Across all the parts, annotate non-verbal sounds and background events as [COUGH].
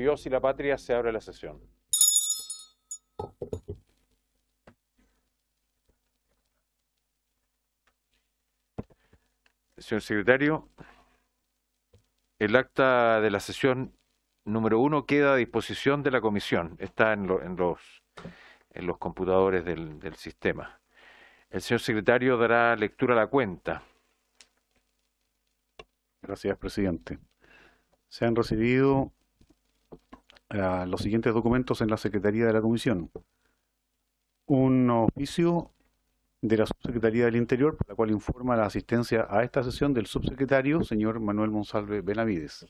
Dios y la patria, se abre la sesión. Señor secretario, el acta de la sesión número uno queda a disposición de la comisión. Está en, los, en los, computadores del, del sistema. El señor secretario dará lectura a la cuenta. Gracias, presidente. Se han recibido los siguientes documentos en la Secretaría de la Comisión. Un oficio de la Subsecretaría del Interior, por la cual informa la asistencia a esta sesión del subsecretario, señor Manuel Monsalve Benavides.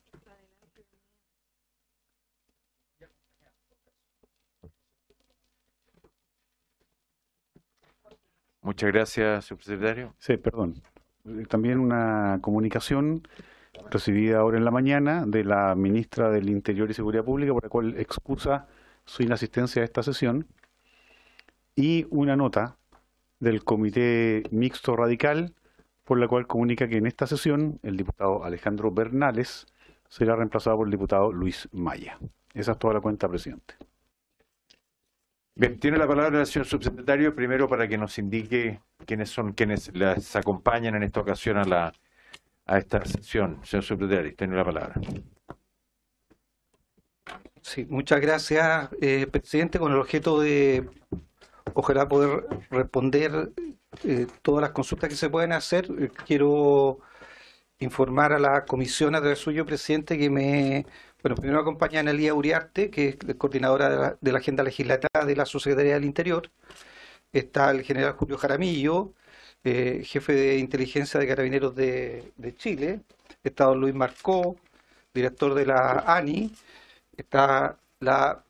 Muchas gracias, subsecretario. Sí, perdón. También una comunicación recibida ahora en la mañana de la ministra del Interior y Seguridad Pública, por la cual excusa su inasistencia a esta sesión, y una nota del Comité Mixto Radical, por la cual comunica que en esta sesión el diputado Alejandro Bernales será reemplazado por el diputado Luis Maya. Esa es toda la cuenta, presidente. Bien, tiene la palabra el señor subsecretario, primero para que nos indique quiénes son quienes las acompañan en esta ocasión a la a esta sesión. Señor Secretario, tiene la palabra. Sí, muchas gracias, eh, presidente, con el objeto de ojalá poder responder eh, todas las consultas que se pueden hacer. Eh, quiero informar a la comisión a través suyo, presidente, que me... Bueno, primero acompaña Analia Uriarte, que es coordinadora de la, de la, Agenda Legislativa de la Subsecretaría del Interior. Está el general Julio Jaramillo, eh, jefe de inteligencia de carabineros de, Chile, está Luis Marcó, director de la ANI, está la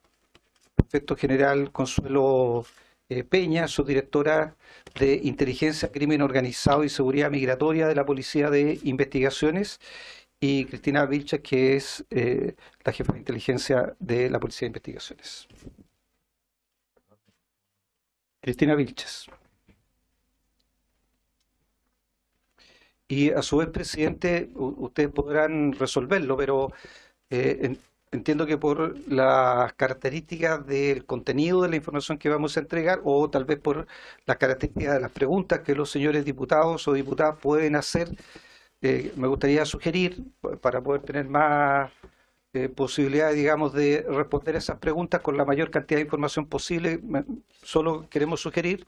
prefecto general Consuelo eh, Peña, subdirectora de Inteligencia, Crimen Organizado y Seguridad Migratoria de la Policía de Investigaciones, y Cristina Vilches, que es eh, la jefa de inteligencia de la Policía de Investigaciones. Cristina Vilches. Y a su vez, presidente, ustedes podrán resolverlo, pero eh, entiendo que por las características del contenido de la información que vamos a entregar, o tal vez por las características de las preguntas que los señores diputados o diputadas pueden hacer, eh, me gustaría sugerir, para poder tener más eh, posibilidades, posibilidad, digamos, de responder esas preguntas con la mayor cantidad de información posible, solo queremos sugerir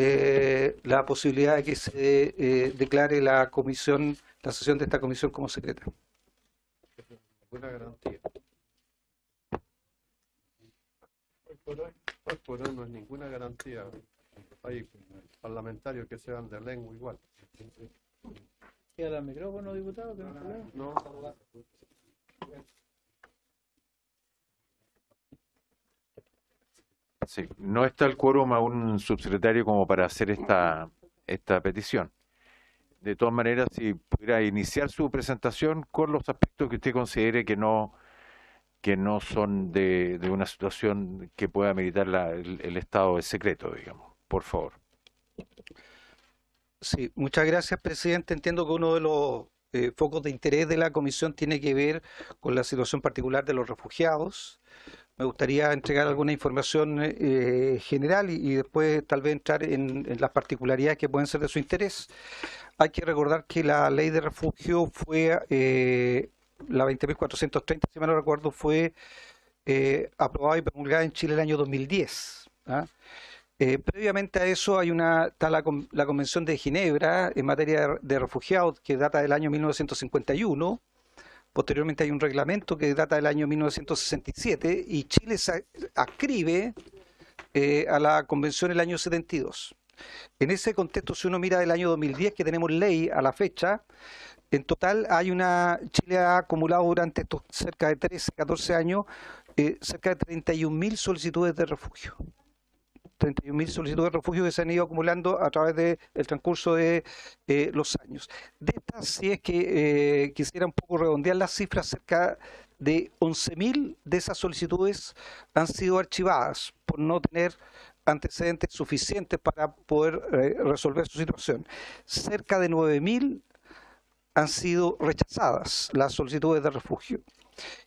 eh, la posibilidad de que se eh, declare la comisión, la sesión de esta comisión como secreta. Buena garantía. Hoy por hoy, por no es ninguna garantía. Hay parlamentarios que se van de lengua igual. ¿Queda el micrófono, diputado? Que no, no. no. no está el quórum a un subsecretario como para hacer esta, petición. De todas maneras, si pudiera iniciar su presentación con los aspectos que usted considere que no, que no son de, una situación que pueda meditar el, estado de secreto, digamos. Por favor. Sí, muchas gracias, presidente. Entiendo que uno de los eh, focos de interés de la comisión tiene que ver con la situación particular de los refugiados me gustaría entregar alguna información eh, eh, general y, después tal vez entrar en, las particularidades que pueden ser de su interés. Hay que recordar que la ley de refugio fue, eh, la 20.430, si me no recuerdo, fue aprobada y promulgada en Chile el año 2010. ¿ah? previamente a eso hay una, está la, Convención de Ginebra en materia de refugiados que data del año 1951 Posteriormente hay un reglamento que data del año 1967 y Chile se ascribe eh, a la convención el año 72. En ese contexto, si uno mira el año 2010, que tenemos ley a la fecha, en total hay una Chile ha acumulado durante estos cerca de 13, 14 años eh, cerca de mil solicitudes de refugio. 31.000 solicitudes de refugio que se han ido acumulando a través del transcurso de eh, los años. De estas, si es que eh, quisiera un poco redondear las cifras, cerca de 11.000 de esas solicitudes han sido archivadas por no tener antecedentes suficientes para poder eh, resolver su situación. Cerca de 9.000 han sido rechazadas las solicitudes de refugio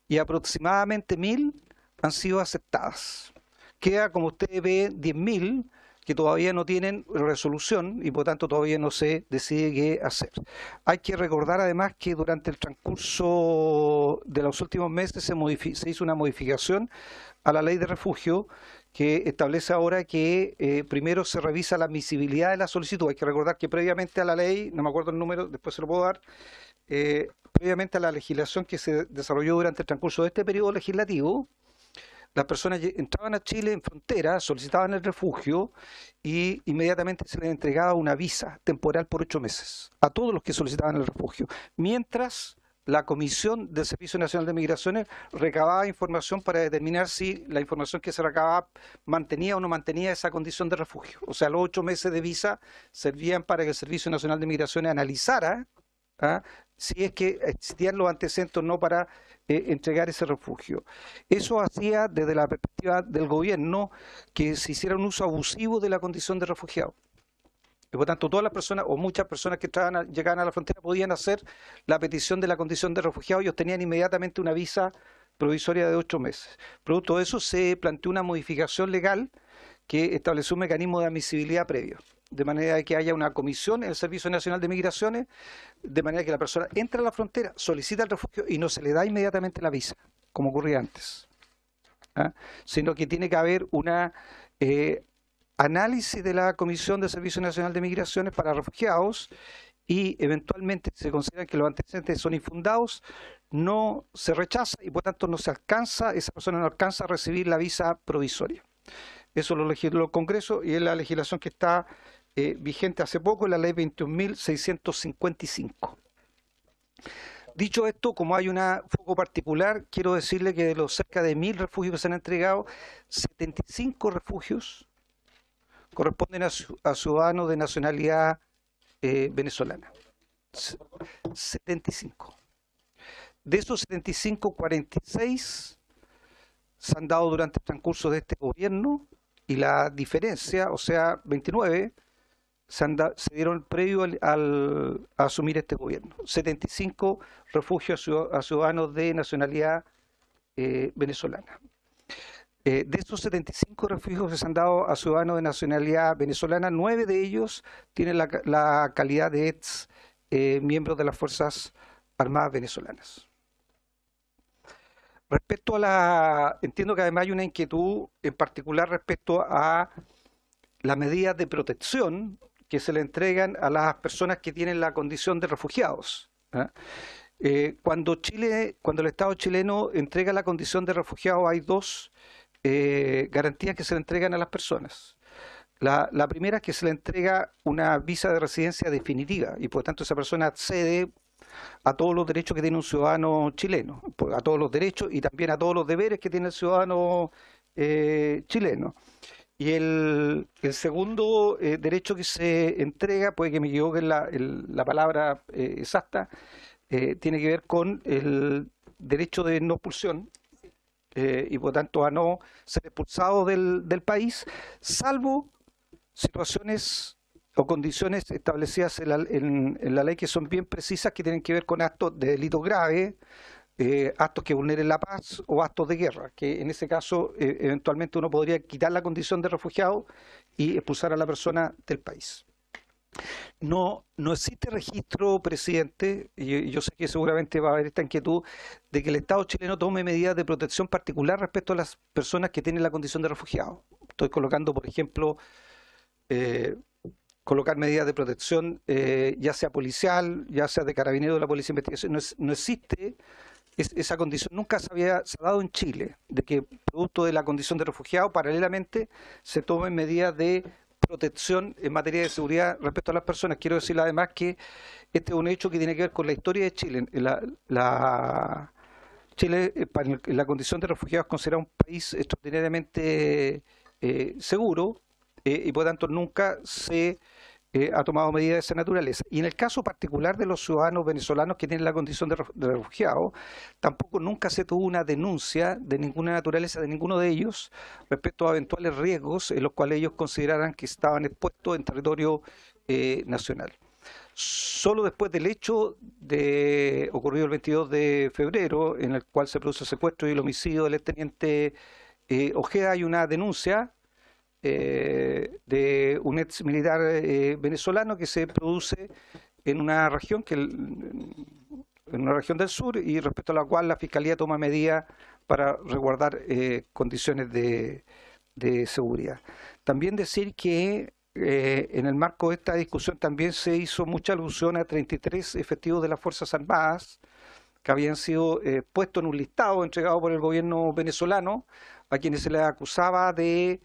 y aproximadamente 1.000 han sido aceptadas. Queda, como usted ve, 10.000 que todavía no tienen resolución y por tanto todavía no se decide qué hacer. Hay que recordar además que durante el transcurso de los últimos meses se, hizo una modificación a la ley de refugio que establece ahora que eh, primero se revisa la admisibilidad de la solicitud. Hay que recordar que previamente a la ley, no me acuerdo el número, después se lo puedo dar, eh, previamente a la legislación que se desarrolló durante el transcurso de este periodo legislativo, las personas entraban a Chile en frontera, solicitaban el refugio y inmediatamente se les entregaba una visa temporal por ocho meses a todos los que solicitaban el refugio. Mientras la Comisión del Servicio Nacional de Migraciones recababa información para determinar si la información que se recababa mantenía o no mantenía esa condición de refugio. O sea, los ocho meses de visa servían para que el Servicio Nacional de Migraciones analizara ¿ah? si es que existían los antecedentes no para eh, entregar ese refugio. Eso hacía desde la perspectiva del gobierno que se hiciera un uso abusivo de la condición de refugiado. por tanto, todas las personas o muchas personas que llegaban a la frontera podían hacer la petición de la condición de refugiado. y obtenían inmediatamente una visa provisoria de ocho meses. Producto de eso se planteó una modificación legal que estableció un mecanismo de admisibilidad previo de manera que haya una comisión en el Servicio Nacional de Migraciones, de manera que la persona entra a la frontera, solicita el refugio y no se le da inmediatamente la visa, como ocurría antes, ¿ah? sino que tiene que haber un eh, análisis de la Comisión de Servicio Nacional de Migraciones para refugiados y eventualmente se considera que los antecedentes son infundados, no se rechaza y por tanto no se alcanza, esa persona no alcanza a recibir la visa provisoria. Eso lo legisló el Congreso y es la legislación que está eh, vigente hace poco, la ley 21.655. Dicho esto, como hay un foco particular, quiero decirle que de los cerca de mil refugios que se han entregado, 75 refugios corresponden a, ciudadanos de nacionalidad eh, venezolana. 75. De esos 75, 46 se han dado durante el transcurso de este gobierno y la diferencia, o sea, 29, se, dieron previo al, asumir este gobierno. 75 refugios a ciudadanos de nacionalidad eh, venezolana. Eh, de esos 75 refugios que se han dado a ciudadanos de nacionalidad venezolana, nueve de ellos tienen la, calidad de ex eh, miembros de las Fuerzas Armadas venezolanas. Respecto a la... Entiendo que además hay una inquietud en particular respecto a las medidas de protección que se le entregan a las personas que tienen la condición de refugiados. ¿ah? Eh, cuando Chile, cuando el Estado chileno entrega la condición de refugiado, hay dos eh, garantías que se le entregan a las personas. La, primera es que se le entrega una visa de residencia definitiva y por tanto esa persona accede a todos los derechos que tiene un ciudadano chileno, a todos los derechos y también a todos los deberes que tiene el ciudadano eh, chileno. Y el, segundo eh, derecho que se entrega, puede que me equivoque la, palabra eh, exacta, eh, tiene que ver con el derecho de no expulsión y por tanto a no ser expulsado del, país, salvo situaciones o condiciones establecidas en la, en la, ley que son bien precisas, que tienen que ver con actos de delito grave, eh, actos que vulneren la paz o actos de guerra, que en ese caso eh, eventualmente uno podría quitar la condición de refugiado y expulsar a la persona del país. No, no existe registro, presidente, y yo sé que seguramente va a haber esta inquietud, de que el Estado chileno tome medidas de protección particular respecto a las personas que tienen la condición de refugiado. Estoy colocando, por ejemplo, eh, colocar medidas de protección, ya sea policial, ya sea de carabinero de la Policía de Investigación. no existe esa condición nunca se había dado en Chile, de que producto de la condición de refugiado, paralelamente se tomen medidas de protección en materia de seguridad respecto a las personas. Quiero decir además que este es un hecho que tiene que ver con la historia de Chile. La, Chile, en eh, la condición de refugiados, considera un país extraordinariamente eh, seguro eh, y por tanto nunca se eh, ha tomado medidas de esa naturaleza. Y en el caso particular de los ciudadanos venezolanos que tienen la condición de, refugiados, tampoco nunca se tuvo una denuncia de ninguna naturaleza de ninguno de ellos respecto a eventuales riesgos en los cuales ellos consideraran que estaban expuestos en territorio eh, nacional. Solo después del hecho de, ocurrido el 22 de febrero, en el cual se produce el secuestro y el homicidio del exteniente eh, Ojeda, hay una denuncia eh, de un ex militar eh, venezolano que se produce en una región que en una región del sur y respecto a la cual la fiscalía toma medidas para resguardar eh, condiciones de, de, seguridad. También decir que en el marco de esta discusión también se hizo mucha alusión a 33 efectivos de las Fuerzas Armadas que habían sido puestos en un listado entregado por el gobierno venezolano a quienes se les acusaba de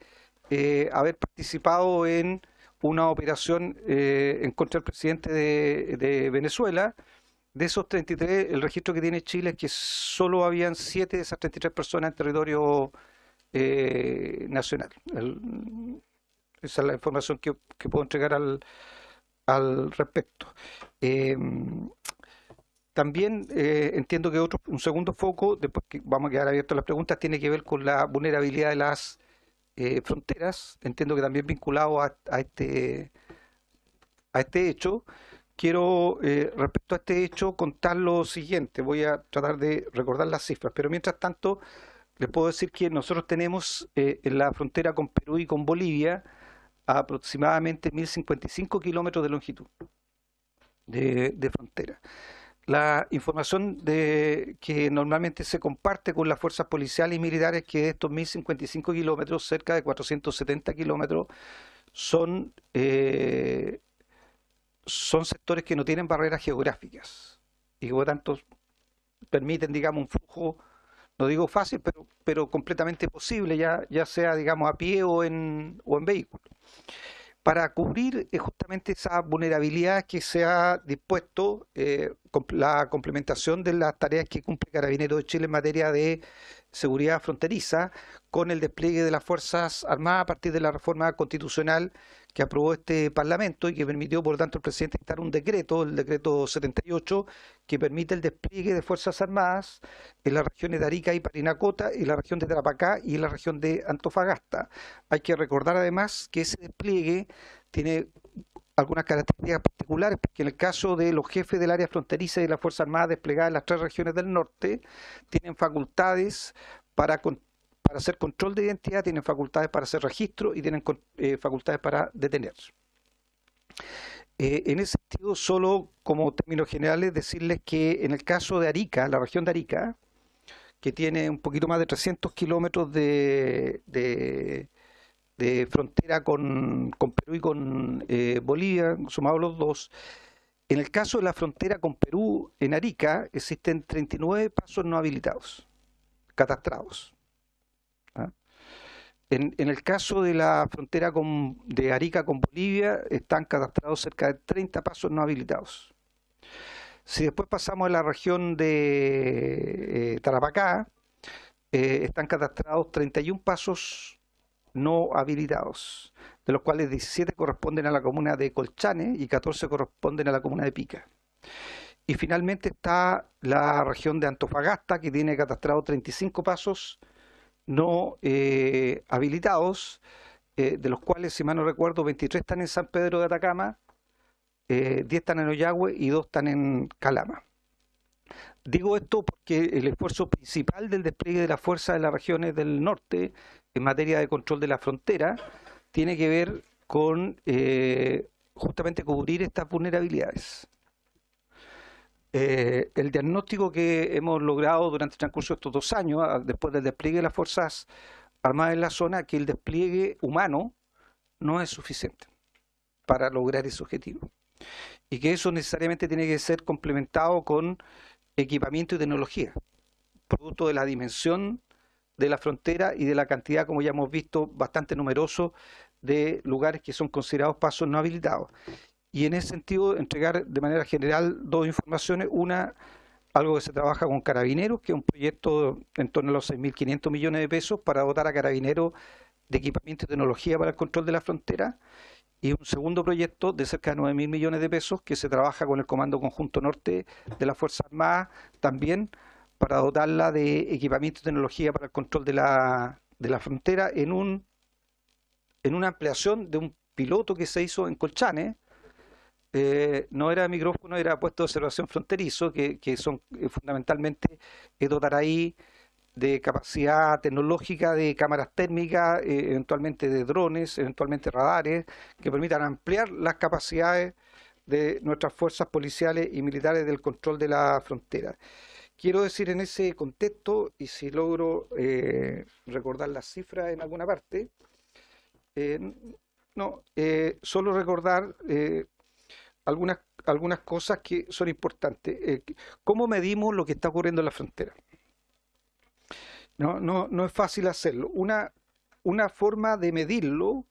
eh, haber participado en una operación eh, en contra del presidente de, Venezuela. De esos 33, el registro que tiene Chile es que solo habían 7 de esas 33 personas en territorio eh, nacional. esa es la información que, puedo entregar al, al respecto. Em, también entiendo que otro, un segundo foco, después que vamos a quedar abiertos las preguntas, tiene que ver con la vulnerabilidad de las eh, fronteras, entiendo que también vinculado a, este, a este hecho, quiero eh, respecto a este hecho contar lo siguiente. Voy a tratar de recordar las cifras, pero mientras tanto les puedo decir que nosotros tenemos eh, en la frontera con Perú y con Bolivia aproximadamente 1.055 kilómetros de longitud de frontera la información de, que normalmente se comparte con las fuerzas policiales y militares, que estos 1.055 kilómetros, cerca de 470 kilómetros, son, eh, son sectores que no tienen barreras geográficas y que por tanto permiten, digamos, un flujo, no digo fácil, pero, completamente posible, ya, ya sea, digamos, a pie o en, o en vehículo para cubrir eh, justamente esa vulnerabilidad que se ha dispuesto eh, la complementación de las tareas que cumple Carabineros de Chile en materia de seguridad fronteriza con el despliegue de las Fuerzas Armadas a partir de la reforma constitucional que aprobó este Parlamento y que permitió, por lo tanto, el presidente dictar un decreto, el decreto 78, que permite el despliegue de Fuerzas Armadas en las regiones de Arica y Parinacota, en la región de Tarapacá y en la región de Antofagasta. Hay que recordar además que ese despliegue tiene algunas características particulares, porque en el caso de los jefes del área fronteriza y de la Fuerza Armada desplegada en las tres regiones del norte, tienen facultades para, para hacer control de identidad, tienen facultades para hacer registro y tienen eh, facultades para detener. Eh, en ese sentido, solo como términos generales, decirles que en el caso de Arica, la región de Arica, que tiene un poquito más de 300 kilómetros de, de frontera con, con Perú y con eh, Bolivia, sumados los dos. En el caso de la frontera con Perú, en Arica, existen 39 pasos no habilitados, catastrados. ¿ah? En, el caso de la frontera con, de Arica con Bolivia, están catastrados cerca de 30 pasos no habilitados. Si después pasamos a la región de eh, Tarapacá, eh, están catastrados 31 pasos no habilitados, de los cuales 17 corresponden a la comuna de Colchane y 14 corresponden a la comuna de Pica. Y finalmente está la región de Antofagasta, que tiene catastrado 35 pasos no eh, habilitados, eh, de los cuales, si mal no recuerdo, 23 están en San Pedro de Atacama, eh, diez 10 están en Ollagüe y 2 están en Calama. Digo esto porque el esfuerzo principal del despliegue de las fuerzas de las regiones del norte en materia de control de la frontera tiene que ver con eh, justamente cubrir estas vulnerabilidades. Eh, el diagnóstico que hemos logrado durante el transcurso de estos dos años, ah, después del despliegue de las Fuerzas Armadas en la zona, que el despliegue humano no es suficiente para lograr ese objetivo. Y que eso necesariamente tiene que ser complementado con equipamiento y tecnología, producto de la dimensión de la frontera y de la cantidad, como ya hemos visto, bastante numeroso de lugares que son considerados pasos no habilitados. Y en ese sentido, entregar de manera general dos informaciones. Una, algo que se trabaja con Carabineros, que es un proyecto en torno a los 6.500 millones de pesos para dotar a Carabineros de equipamiento y tecnología para el control de la frontera. Y un segundo proyecto de cerca de 9.000 millones de pesos que se trabaja con el Comando Conjunto Norte de las Fuerzas Armadas también para dotarla de equipamiento y tecnología para el control de la, de la frontera en, un, una ampliación de un piloto que se hizo en Colchane. Eh, no era micrófono, era puesto de observación fronterizo, que, que son eh, fundamentalmente dotar ahí de capacidad tecnológica de cámaras térmicas, eh, eventualmente de drones, eventualmente radares, que permitan ampliar las capacidades de nuestras fuerzas policiales y militares del control de la frontera. Quiero decir en ese contexto, y si logro eh, recordar las cifras en alguna parte, eh, no, eh, solo recordar algunas, algunas cosas que son importantes. ¿Cómo medimos lo que está ocurriendo en la frontera? No, es fácil hacerlo. Una, una forma de medirlo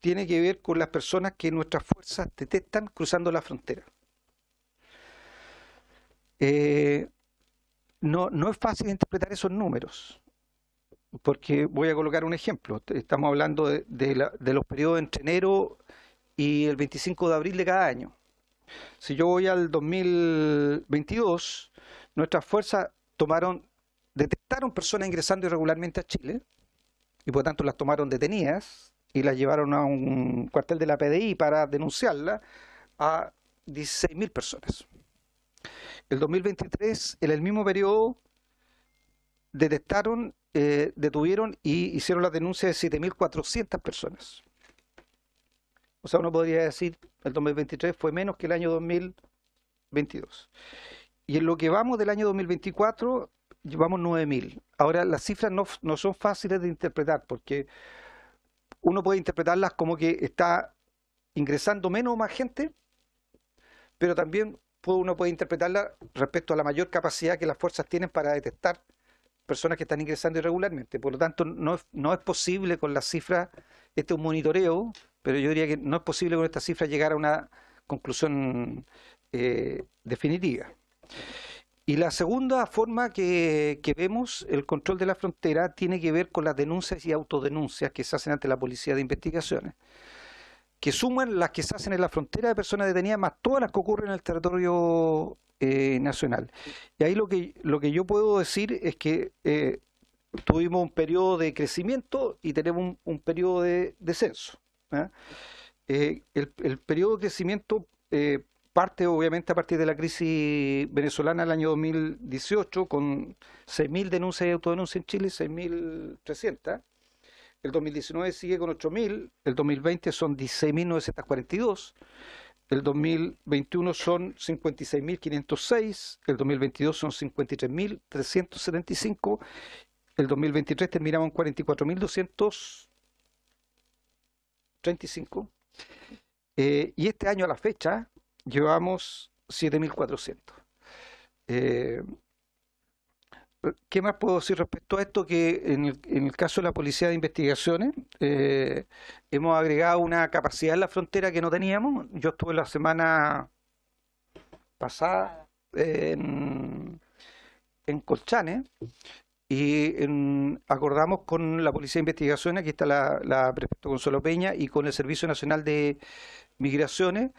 tiene que ver con las personas que nuestras fuerzas detectan cruzando la frontera no, es fácil interpretar esos números, porque voy a colocar un ejemplo. Estamos hablando de, de los periodos entre enero y el 25 de abril de cada año. Si yo voy al 2022, nuestras fuerzas tomaron, detectaron personas ingresando irregularmente a Chile y por tanto las tomaron detenidas y las llevaron a un cuartel de la PDI para denunciarla a 16.000 personas. El 2023, en el mismo periodo, detectaron, eh, detuvieron y hicieron la denuncia de 7.400 personas. O sea, uno podría decir, el 2023 fue menos que el año 2022. Y en lo que vamos del año 2024, llevamos 9.000. Ahora, las cifras no son fáciles de interpretar porque uno puede interpretarlas como que está ingresando menos o más gente, pero también uno puede interpretarla respecto a la mayor capacidad que las fuerzas tienen para detectar personas que están ingresando irregularmente. Por lo tanto, no es, posible con las cifras, este es un monitoreo, pero yo diría que no es posible con estas cifras llegar a una conclusión eh, definitiva. Y la segunda forma que, que, vemos el control de la frontera tiene que ver con las denuncias y autodenuncias que se hacen ante la Policía de Investigaciones que suman las que se hacen en la frontera de personas detenidas, más todas las que ocurren en el territorio eh, nacional. Y ahí lo que, lo que yo puedo decir es que eh, tuvimos un periodo de crecimiento y tenemos un, periodo de descenso. Eh, el, el, periodo de crecimiento parte obviamente a partir de la crisis venezolana del año 2018, con 6.000 denuncias y autodenuncias en Chile, 6.300 el 2019 sigue con 8.000, el 2020 son 16.942, el 2021 son 56.506, el 2022 son 53.375, el 2023 terminamos en 44.235, eh, y este año a la fecha llevamos 7.400. ¿Qué más puedo decir respecto a esto? Que en el, caso de la Policía de Investigaciones eh, hemos agregado una capacidad en la frontera que no teníamos. Yo estuve la semana pasada en, en Colchane y acordamos con la Policía de Investigaciones, aquí está la, la Prefecto Consuelo Peña, y con el Servicio Nacional de, migraciones,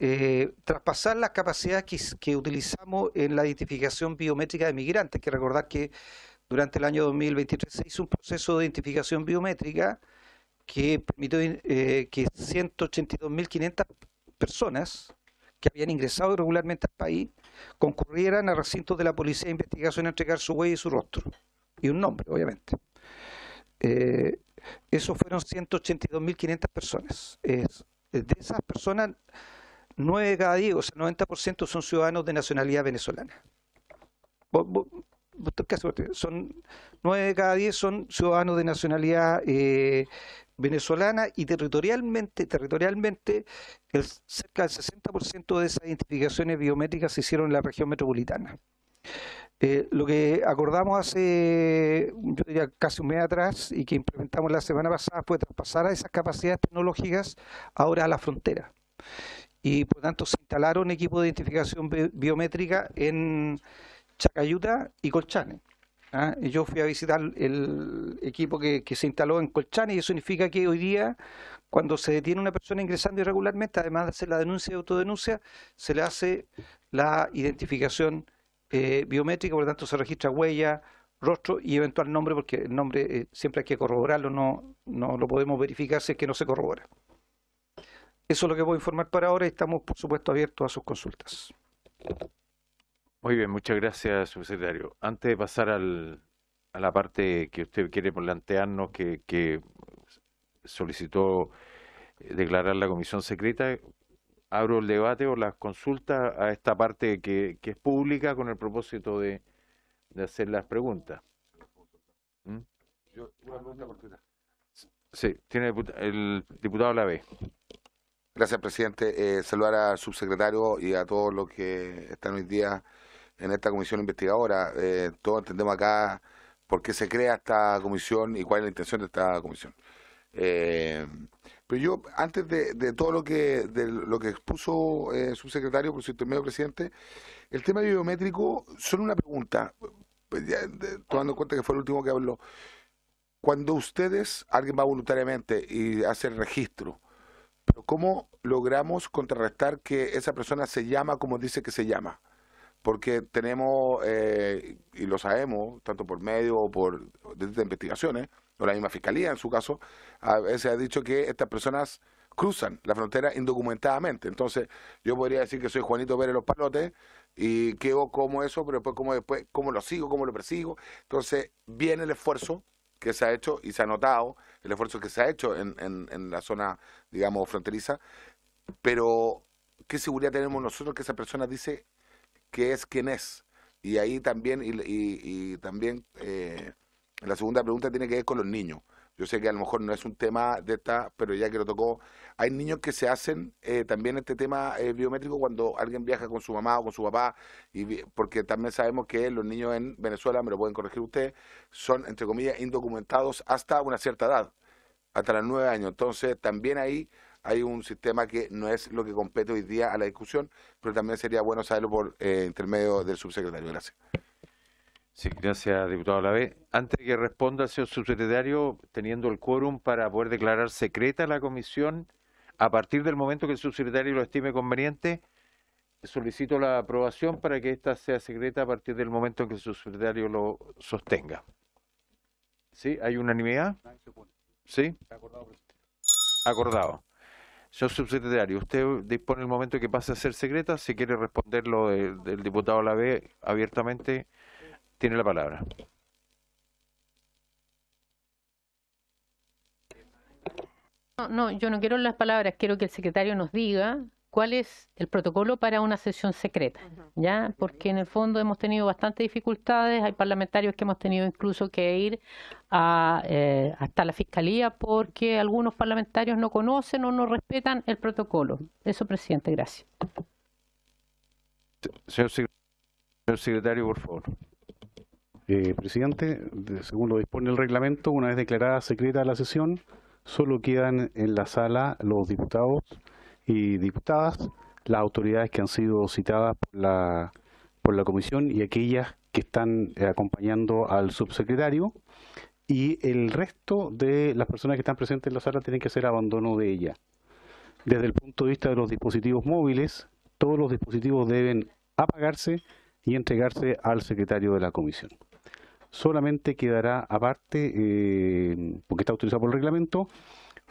eh, traspasar las capacidades que, utilizamos en la identificación biométrica de migrantes. que recordar que durante el año 2023 se hizo un proceso de identificación biométrica que permitió eh, que 182.500 personas que habían ingresado irregularmente al país concurrieran a recintos de la policía de investigación a entregar su huella y su rostro, y un nombre, obviamente. Eh, eso fueron 182.500 personas. Es de esas personas, nueve de cada 10, o sea, 90% son ciudadanos de nacionalidad venezolana. Son 9 de cada 10 son ciudadanos de nacionalidad eh, venezolana y territorialmente, territorialmente cerca del 60% de esas identificaciones biométricas se hicieron en la región metropolitana. Eh, lo que acordamos hace, yo diría, casi un mes atrás y que implementamos la semana pasada fue traspasar a esas capacidades tecnológicas ahora a la frontera. Y por tanto se instalaron equipos de identificación biométrica en Chacayuta y Colchane. ¿ah? yo fui a visitar el equipo que, se instaló en Colchane y eso significa que hoy día, cuando se detiene una persona ingresando irregularmente, además de hacer la denuncia y autodenuncia, se le hace la identificación eh, biométrica, por lo tanto se registra huella, rostro y eventual nombre, porque el nombre eh, siempre hay que corroborarlo, no, no lo podemos verificar si es que no se corrobora. Eso es lo que voy a informar para ahora y estamos, por supuesto, abiertos a sus consultas. Muy bien, muchas gracias, subsecretario. Antes de pasar al, a la parte que usted quiere plantearnos, que solicitó eh, declarar la comisión secreta, abro el debate o las consultas a esta parte que, es pública con el propósito de, hacer las preguntas. ¿Mm? una pregunta Sí, tiene el diputado la Gracias, presidente. Eh, saludar al subsecretario y a todos los que están hoy día en esta comisión investigadora. Eh, todos entendemos acá por qué se crea esta comisión y cuál es la intención de esta comisión. Eh, pero yo, antes de, todo lo que, lo que expuso eh, subsecretario por su intermedio presidente, el tema biométrico, solo una pregunta, pues tomando en cuenta que fue el último que habló. Cuando ustedes, alguien va voluntariamente y hace el registro, pero ¿cómo logramos contrarrestar que esa persona se llama como dice que se llama? porque tenemos, eh, y lo sabemos, tanto por medio o por desde investigaciones, o la misma fiscalía en su caso, a veces ha dicho que estas personas cruzan la frontera indocumentadamente. Entonces, yo podría decir que soy Juanito Pérez Los Palotes y quedo como eso, pero después como después, cómo lo sigo, cómo lo persigo. Entonces, viene el esfuerzo que se ha hecho y se ha notado, el esfuerzo que se ha hecho en, en, en la zona, digamos, fronteriza, pero ¿qué seguridad tenemos nosotros que esa persona dice qué es quién es. Y ahí también, y, también eh, la segunda pregunta tiene que ver con los niños. Yo sé que a lo mejor no es un tema de esta, pero ya que lo tocó, hay niños que se hacen eh, también este tema eh, biométrico cuando alguien viaja con su mamá o con su papá, porque también sabemos que los niños en Venezuela, me lo pueden corregir ustedes, son, entre comillas, indocumentados hasta una cierta edad, hasta los nueve años. Entonces, también ahí hay un sistema que no es lo que compete hoy día a la discusión, pero también sería bueno saberlo por eh, intermedio del subsecretario. Gracias. Sí, gracias, diputado Lave. Antes de que responda el señor subsecretario, teniendo el quórum para poder declarar secreta la comisión, a partir del momento que el subsecretario lo estime conveniente, solicito la aprobación para que ésta sea secreta a partir del momento en que el subsecretario lo sostenga. ¿Sí? ¿Hay unanimidad? ¿Sí? Acordado. Señor subsecretario, usted dispone el momento que pase a ser secreta. Si quiere responderlo eh, el, del diputado Lave abiertamente, tiene la palabra. No, no, yo no quiero las palabras, quiero que el secretario nos diga cuál es el protocolo para una sesión secreta, ¿ya? Porque en el fondo hemos tenido bastantes dificultades, hay parlamentarios que hemos tenido incluso que ir eh, hasta la fiscalía porque algunos parlamentarios no conocen o no respetan el protocolo. Eso, presidente, gracias. Señor secretario, por favor. Eh, presidente, según lo dispone el reglamento, una vez declarada secreta la sesión, solo quedan en la sala los diputados y diputadas, las autoridades que han sido citadas por la, por la comisión y aquellas que están eh, acompañando al subsecretario y el resto de las personas que están presentes en la sala tienen que hacer abandono de ella. Desde el punto de vista de los dispositivos móviles, todos los dispositivos deben apagarse y entregarse al secretario de la comisión. Solamente quedará aparte, eh, porque está autorizado por el reglamento,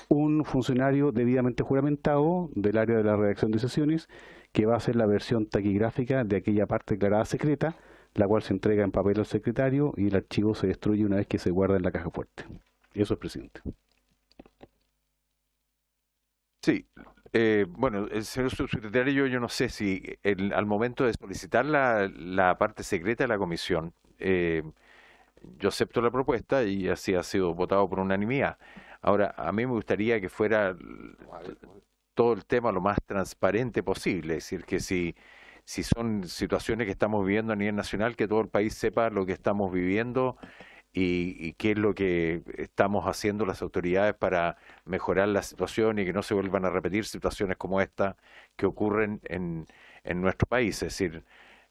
un funcionario debidamente juramentado del área de la redacción de sesiones que va a hacer la versión taquigráfica de aquella parte declarada secreta, la cual se entrega en papel al secretario y el archivo se destruye una vez que se guarda en la caja fuerte. Eso es presidente. Sí, eh, bueno, el eh, señor subsecretario, yo no sé si al momento de solicitar la, la, parte secreta de la comisión, eh, yo acepto la propuesta y así ha sido votado por unanimidad. Ahora, a mí me gustaría que fuera todo el tema lo más transparente posible, es decir, que si, si son situaciones que estamos viviendo a nivel nacional, que todo el país sepa lo que estamos viviendo y, qué es lo que estamos haciendo las autoridades para mejorar la situación y que no se vuelvan a repetir situaciones como esta que ocurren en, en nuestro país. Es decir,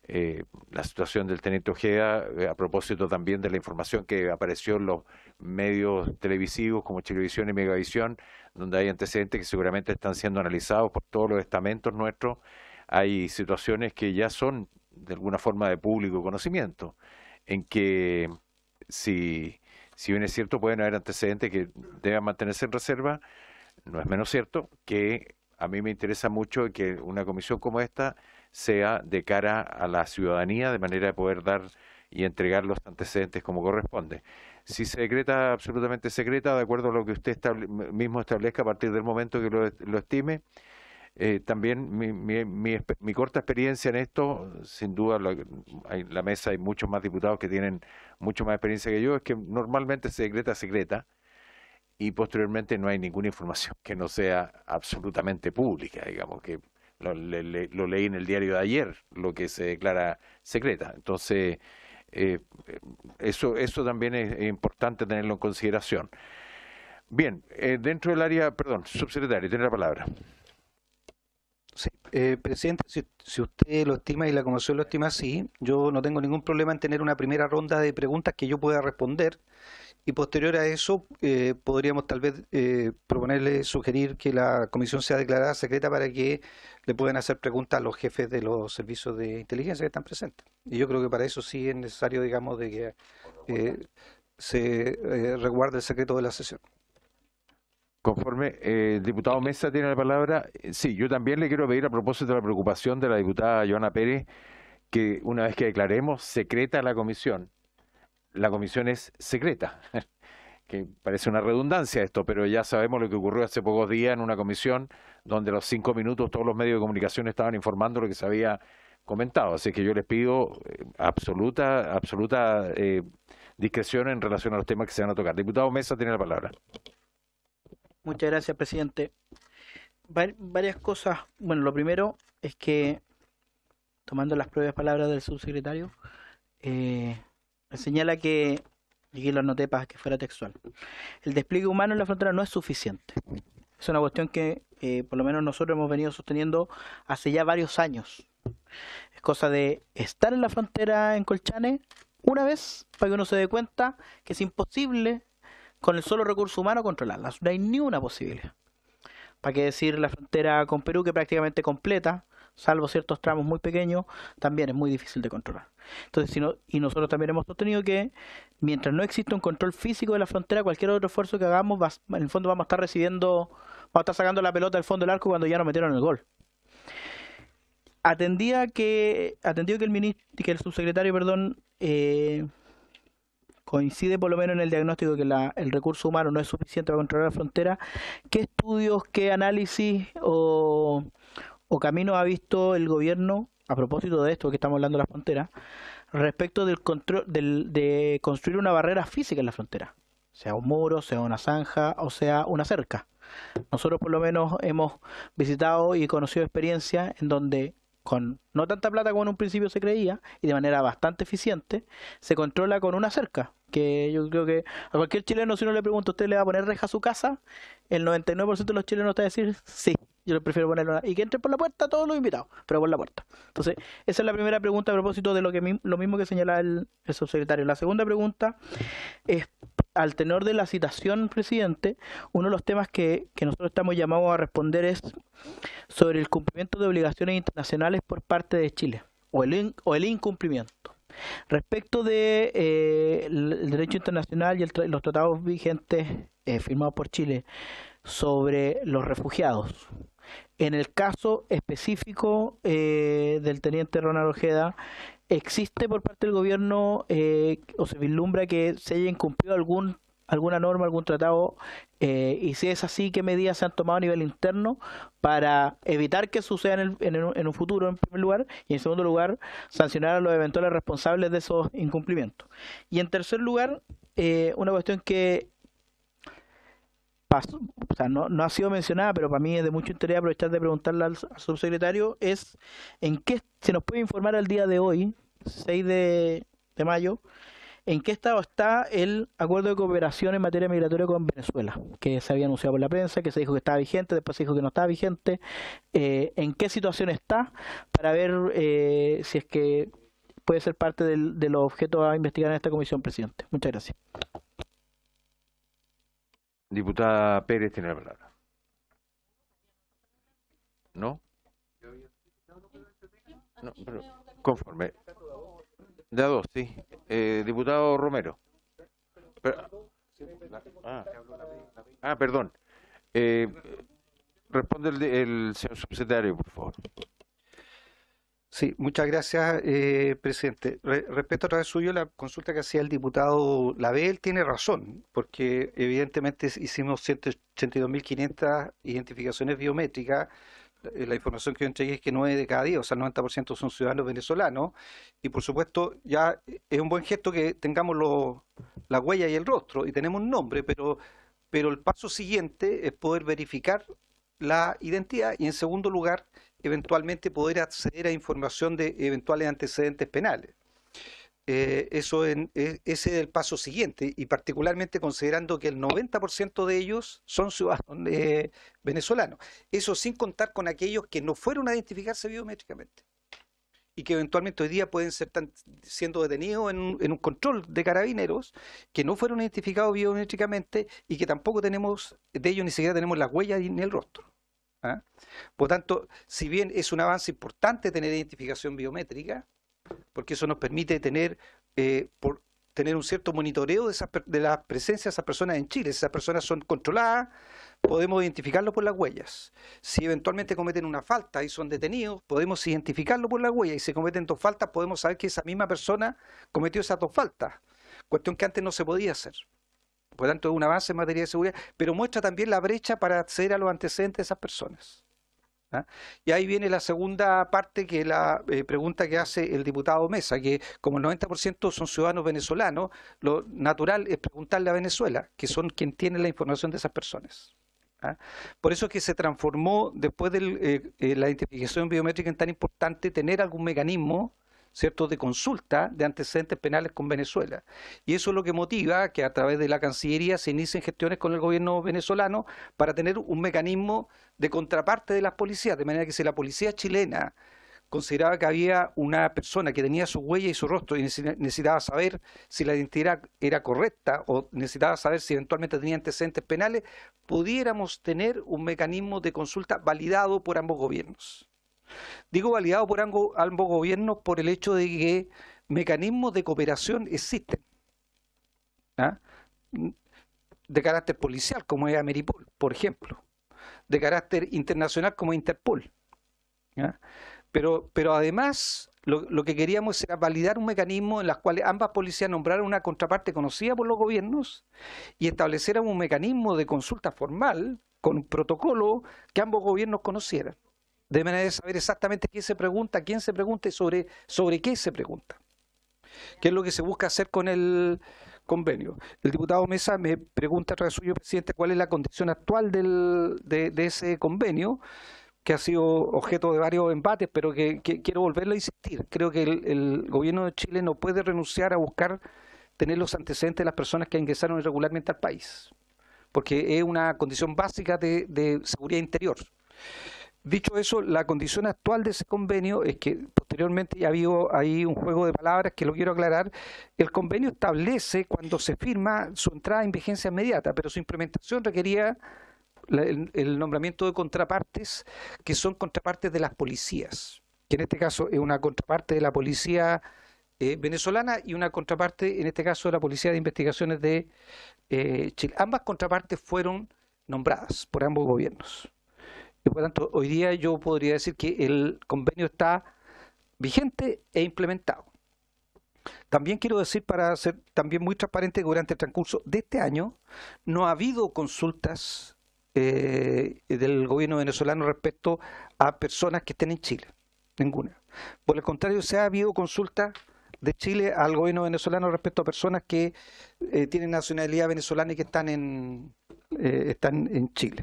eh, la situación del teniente Ojeda, eh, a propósito también de la información que apareció en los medios televisivos como Televisión y Megavisión, donde hay antecedentes que seguramente están siendo analizados por todos los estamentos nuestros. Hay situaciones que ya son de alguna forma de público conocimiento, en que si, si bien es cierto pueden haber antecedentes que deben mantenerse en reserva, no es menos cierto que a mí me interesa mucho que una comisión como esta sea de cara a la ciudadanía, de manera de poder dar y entregar los antecedentes como corresponde. Si se decreta absolutamente secreta, de acuerdo a lo que usted mismo establezca a partir del momento que lo, estime, eh, también mi, corta experiencia en esto, sin duda en hay, la mesa hay muchos más diputados que tienen mucho más experiencia que yo, es que normalmente se decreta secreta y posteriormente no hay ninguna información que no sea absolutamente pública, digamos, que lo, leí en el diario de ayer, lo que se declara secreta. Entonces, eh, eh, eso, eso también es importante tenerlo en consideración. Bien, eh, dentro del área, perdón, subsecretario, tiene la palabra. Sí, presidente, si, usted lo estima y la comisión lo estima sí. yo no tengo ningún problema en tener una primera ronda de preguntas que yo pueda responder y posterior a eso eh, podríamos tal vez eh, proponerle, sugerir que la comisión sea declarada secreta para que le puedan hacer preguntas a los jefes de los servicios de inteligencia que están presentes. Y yo creo que para eso sí es necesario, digamos, de que eh, se resguarde el secreto de la sesión. Conforme el diputado Mesa tiene la palabra, sí, yo también le quiero pedir a propósito de la preocupación de la diputada Joana Pérez que una vez que declaremos secreta la comisión, la comisión es secreta, [LAUGHS] que parece una redundancia esto, pero ya sabemos lo que ocurrió hace pocos días en una comisión donde los cinco minutos todos los medios de comunicación estaban informando lo que se había comentado. Así que yo les pido eh, absoluta, absoluta eh, discreción en relación a los temas que se van a tocar. Diputado Mesa tiene la palabra. Muchas gracias, presidente. varias cosas. Bueno, lo primero es que, tomando las propias palabras del subsecretario, eh, señala que, y que lo anoté para que fuera textual, el despliegue humano en la frontera no es suficiente. Es una cuestión que eh, por lo menos nosotros hemos venido sosteniendo hace ya varios años. Es cosa de estar en la frontera en Colchane una vez para que uno se dé cuenta que es imposible con el solo recurso humano controlarla. No hay ni una posibilidad. ¿Para qué decir la frontera con Perú que prácticamente completa? salvo ciertos tramos muy pequeños, también es muy difícil de controlar. Entonces, si y nosotros también hemos sostenido que mientras no existe un control físico de la frontera, cualquier otro esfuerzo que hagamos, en el fondo vamos a estar recibiendo, vamos a estar sacando la pelota del fondo del arco cuando ya nos metieron el gol. Atendía que, atendido que el ministro, que el subsecretario, perdón, eh, coincide por lo menos en el diagnóstico de que el recurso humano no es suficiente para controlar la frontera, ¿qué estudios, qué análisis o, o camino ha visto el gobierno a propósito de esto que estamos hablando de las fronteras respecto del control de construir una barrera física en la frontera, sea un muro, sea una zanja o sea una cerca. Nosotros por lo menos hemos visitado y conocido experiencias en donde con no tanta plata como en un principio se creía y de manera bastante eficiente, se controla con una cerca, que yo creo que a cualquier chileno, si uno le pregunta, ¿usted le va a poner reja a su casa? El 99% de los chilenos te va a decir sí. Yo le prefiero poner Y que entre por la puerta todos los invitados, pero por la puerta. Entonces, esa es la primera pregunta a propósito de lo, que, lo mismo que señalaba el, el subsecretario. La segunda pregunta es, al tenor de la citación, presidente, uno de los temas que, nosotros estamos llamados a responder es sobre el cumplimiento de obligaciones internacionales por parte de Chile, o el, o el incumplimiento. Respecto de eh, el derecho internacional y los tratados vigentes eh, firmados por Chile sobre los refugiados, en el caso específico eh, del teniente Ronald Ojeda, existe por parte del gobierno o se vislumbra que se haya incumplido algún alguna norma, algún tratado, eh, y si es así, qué medidas se han tomado a nivel interno para evitar que suceda en, un futuro, en primer lugar, y en segundo lugar, sancionar a los eventuales responsables de esos incumplimientos. Y en tercer lugar, eh, una cuestión que no, ha sido mencionada, pero para mí es de mucho interés aprovechar de preguntarle al, subsecretario, es en qué se nos puede informar al día de hoy, 6 de mayo, ¿En qué estado está el acuerdo de cooperación en materia migratoria con Venezuela? Que se había anunciado por la prensa, que se dijo que estaba vigente, después se dijo que no estaba vigente. Eh, ¿En qué situación está? Para ver eh, si es que puede ser parte del, de los objetos a investigar en esta comisión, presidente. Muchas gracias. Diputada Pérez tiene la palabra. ¿No? No, pero conforme. De a dos, sí. Eh, diputado Romero. Ah, ah, perdón. Eh, responde el, señor subsecretario, por favor. Sí, muchas gracias, eh, presidente. respecto a través suyo, la consulta que hacía el diputado Label tiene razón, porque evidentemente hicimos 182.500 identificaciones biométricas eh, la información que yo entregué es que 9 de cada 10, o sea, el 90% son ciudadanos venezolanos. Y por supuesto, ya eh, es un buen gesto que tengamos la huella y el rostro y tenemos un nombre, pero, pero el paso siguiente es poder verificar la identidad y en segundo lugar, eventualmente poder acceder a información de eventuales antecedentes penales. Eh, eso eh, ese es el paso siguiente, y particularmente considerando que el 90% de ellos son ciudadanos eh, venezolanos. Eso sin contar con aquellos que no fueron a identificarse biométricamente y que eventualmente hoy día pueden ser siendo detenidos en, un control de carabineros que no fueron identificados biométricamente y que tampoco tenemos de ellos ni siquiera tenemos las huellas ni el rostro. ¿ah? Por tanto, si bien es un avance importante tener identificación biométrica, porque eso nos permite tener, eh, tener un cierto monitoreo de, esas, de la presencia de esas personas en Chile. Si esas personas son controladas, podemos identificarlo por las huellas. Si eventualmente cometen una falta y son detenidos, podemos identificarlo por las huellas. Y si cometen dos faltas, podemos saber que esa misma persona cometió esas dos faltas. Cuestión que antes no se podía hacer. Por lo tanto, es un avance en materia de seguridad, pero muestra también la brecha para acceder a los antecedentes de esas personas. ¿ah? Y ahí viene la segunda parte, que es la eh, pregunta que hace el diputado Mesa, que como el 90% son ciudadanos venezolanos, lo natural es preguntarle a Venezuela, que son quien tiene la información de esas personas. ¿ah? Por eso es que se transformó, después de eh, eh, la identificación biométrica en tan importante, tener algún mecanismo ¿cierto?, de consulta de antecedentes penales con Venezuela. Y eso es lo que motiva que a través de la Cancillería se inicien gestiones con el gobierno venezolano para tener un mecanismo de contraparte de las policías, de manera que si la policía chilena consideraba que había una persona que tenía su huella y su rostro y necesitaba saber si la identidad era correcta o necesitaba saber si eventualmente tenía antecedentes penales, pudiéramos tener un mecanismo de consulta validado por ambos gobiernos. Digo validado por ambos gobiernos por el hecho de que mecanismos de cooperación existen. ¿ah? De carácter policial, como es Ameripol, por ejemplo. De carácter internacional, como Interpol. ¿ah? Pero, pero además, lo, lo, que queríamos era validar un mecanismo en el cual ambas policías nombraran una contraparte conocida por los gobiernos y establecieran un mecanismo de consulta formal con un protocolo que ambos gobiernos conocieran de manera de saber exactamente qué se pregunta, quién se pregunta y sobre, sobre qué se pregunta. ¿Qué es lo que se busca hacer con el convenio? El diputado Mesa me pregunta a suyo, presidente, cuál es la condición actual del, de, ese convenio, que ha sido objeto de varios embates, pero que, quiero volverlo a insistir. Creo que el, gobierno de Chile no puede renunciar a buscar tener los antecedentes de las personas que ingresaron irregularmente al país, porque es una condición básica de seguridad interior. Dicho eso, la condición actual de ese convenio es que posteriormente ya ha habido ahí un juego de palabras que lo quiero aclarar. El convenio establece cuando se firma su entrada en vigencia inmediata, pero su implementación requería el, nombramiento de contrapartes, que son contrapartes de las policías, que en este caso es una contraparte de la policía eh, venezolana y una contraparte, en este caso, de la policía de investigaciones de eh, Chile. Ambas contrapartes fueron nombradas por ambos gobiernos por lo tanto, hoy día yo podría decir que el convenio está vigente e implementado. También quiero decir, para ser también muy transparente, que durante el transcurso de este año no ha habido consultas eh, del gobierno venezolano respecto a personas que estén en Chile. Ninguna. Por el contrario, se ha habido consultas de Chile al gobierno venezolano respecto a personas que eh, tienen nacionalidad venezolana y que están en eh, Chile.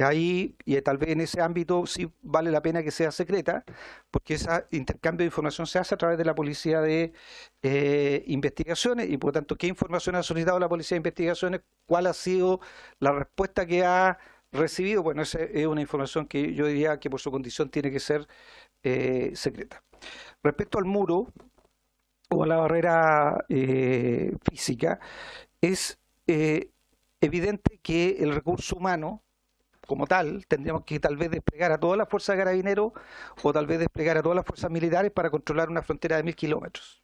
Ahí, y eh, tal vez en ese ámbito sí vale la pena que sea secreta, porque ese intercambio de información se hace a través de la policía de eh, investigaciones y por lo tanto, ¿qué información ha solicitado la policía de investigaciones? ¿Cuál ha sido la respuesta que ha recibido? Bueno, esa es una información que yo diría que por su condición tiene que ser eh, secreta. Respecto al muro o a la barrera física, es evidente que el recurso humano como tal, tendríamos que tal vez desplegar a todas las fuerzas de carabineros o tal vez desplegar a todas las fuerzas militares para controlar una frontera de mil kilómetros.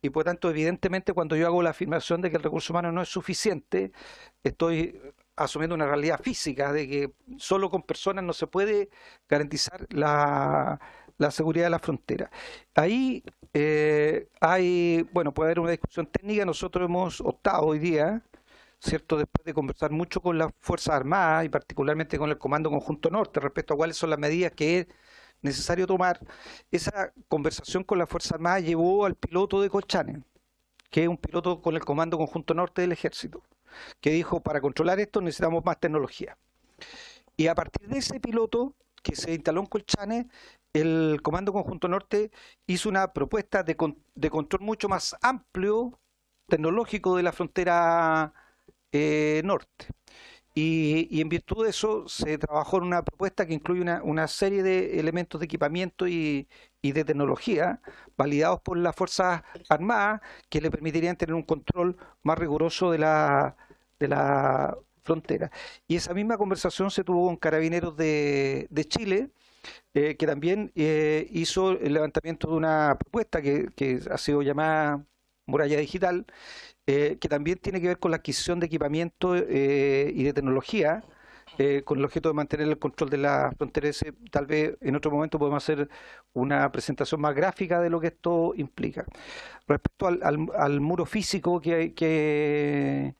Y por tanto, evidentemente, cuando yo hago la afirmación de que el recurso humano no es suficiente, estoy asumiendo una realidad física de que solo con personas no se puede garantizar la, la seguridad de la frontera. Ahí eh, hay, bueno, puede haber una discusión técnica. Nosotros hemos optado hoy día ¿cierto? Después de conversar mucho con las Fuerzas Armadas y particularmente con el Comando Conjunto Norte respecto a cuáles son las medidas que es necesario tomar, esa conversación con las Fuerzas Armadas llevó al piloto de Colchane, que es un piloto con el Comando Conjunto Norte del Ejército, que dijo, para controlar esto necesitamos más tecnología. Y a partir de ese piloto que se instaló en Colchane, el Comando Conjunto Norte hizo una propuesta de, de control mucho más amplio, tecnológico de la frontera eh, norte. Y, en virtud de eso se trabajó en una propuesta que incluye una, serie de elementos de equipamiento y, de tecnología validados por las Fuerzas Armadas que le permitirían tener un control más riguroso de la, de la frontera. Y esa misma conversación se tuvo con carabineros de, de Chile, eh, que también eh, hizo el levantamiento de una propuesta que ha sido llamada muralla digital, eh, que también tiene que ver con la adquisición de equipamiento eh, y de tecnología, eh, con el objeto de mantener el control de las fronteras. Tal vez en otro momento podemos hacer una presentación más gráfica de lo que esto implica. Respecto al, muro físico que, que,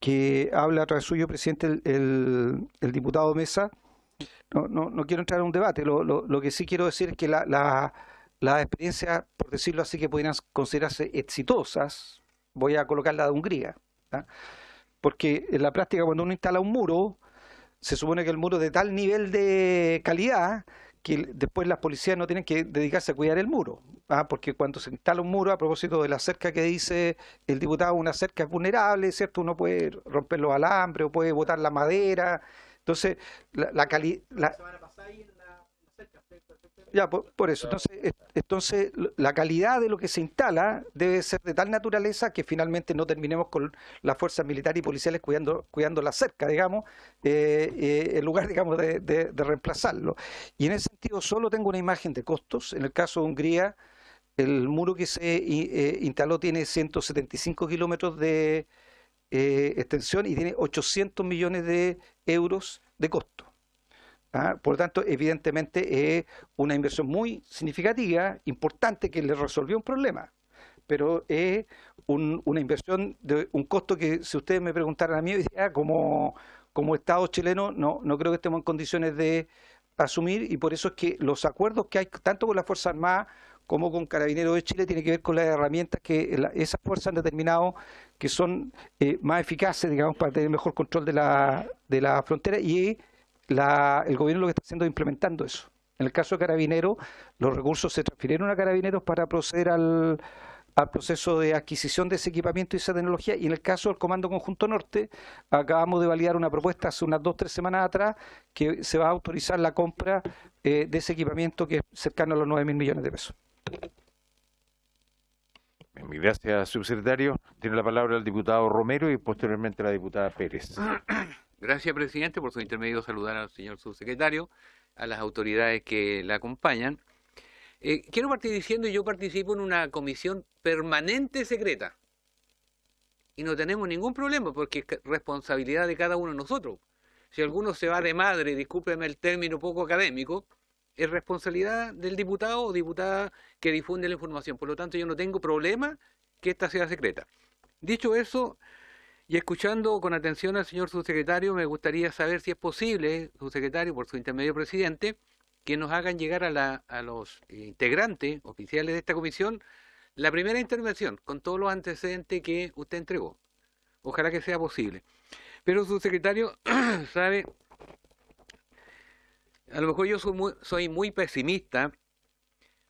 que habla a través suyo, presidente, el, diputado Mesa, no, no, quiero entrar en un debate, lo, que sí quiero decir es que la las experiencias, por decirlo así, que pudieran considerarse exitosas, voy a colocar la de Hungría. Porque en la práctica, cuando uno instala un muro, se supone que el muro es de tal nivel de calidad que después las policías no tienen que dedicarse a cuidar el muro. Porque cuando se instala un muro, a propósito de la cerca que dice el diputado, una cerca es vulnerable, ¿cierto? Uno puede romper los alambres o puede botar la madera. Entonces, la, la calidad... Ya, por, eso. Entonces, entonces, la calidad de lo que se instala debe ser de tal naturaleza que finalmente no terminemos con las fuerzas militares y policiales cuidando, la cerca, digamos, eh, eh, en lugar, [LAUGHS] digamos, de, reemplazarlo. Y en ese sentido, solo tengo una imagen de costos. En el caso de Hungría, el muro que se eh, instaló tiene 175 kilómetros de extensión y tiene 800 millones de euros de costo. ¿ah? Por lo tanto, evidentemente es una inversión muy significativa, importante, que le resolvió un problema, pero es una inversión de un costo que, si ustedes me preguntaran a mí, [LAUGHS] ah, como, como Estado chileno, no, no creo que estemos en condiciones de asumir y por eso es que los acuerdos que hay tanto con las Fuerzas Armadas como con Carabineros de Chile tienen que ver con las herramientas que esas fuerzas han determinado que son eh, más eficaces, digamos, para tener mejor control de la, de la frontera y la, el gobierno lo que está haciendo es implementando eso. En el caso de Carabineros, los recursos se transfirieron a Carabineros para proceder al, proceso de adquisición de ese equipamiento y esa tecnología. Y en el caso del Comando Conjunto Norte, acabamos de validar una propuesta hace unas dos, o tres semanas atrás que se va a autorizar la compra eh, de ese equipamiento que es cercano a los 9.000 mil millones de pesos. Gracias, subsecretario. Tiene la palabra el diputado Romero y posteriormente la diputada Pérez. [CLEARS THROAT] Gracias, presidente, por su intermedio saludar al señor subsecretario, a las autoridades que la acompañan. Eh, quiero partir diciendo, yo participo en una comisión permanente secreta. Y no tenemos ningún problema, porque es responsabilidad de cada uno de nosotros. Si alguno se va de madre, discúlpeme el término poco académico, es responsabilidad del diputado o diputada que difunde la información. Por lo tanto, yo no tengo problema que esta sea secreta. Dicho eso, y escuchando con atención al señor subsecretario, me gustaría saber si es posible, subsecretario, por su intermedio presidente, que nos hagan llegar a, los eh, integrantes oficiales de esta comisión la primera intervención con todos los antecedentes que usted entregó. Ojalá que sea posible. Pero subsecretario, [CLEARS THROAT] sabe, a lo mejor yo soy muy, soy muy pesimista,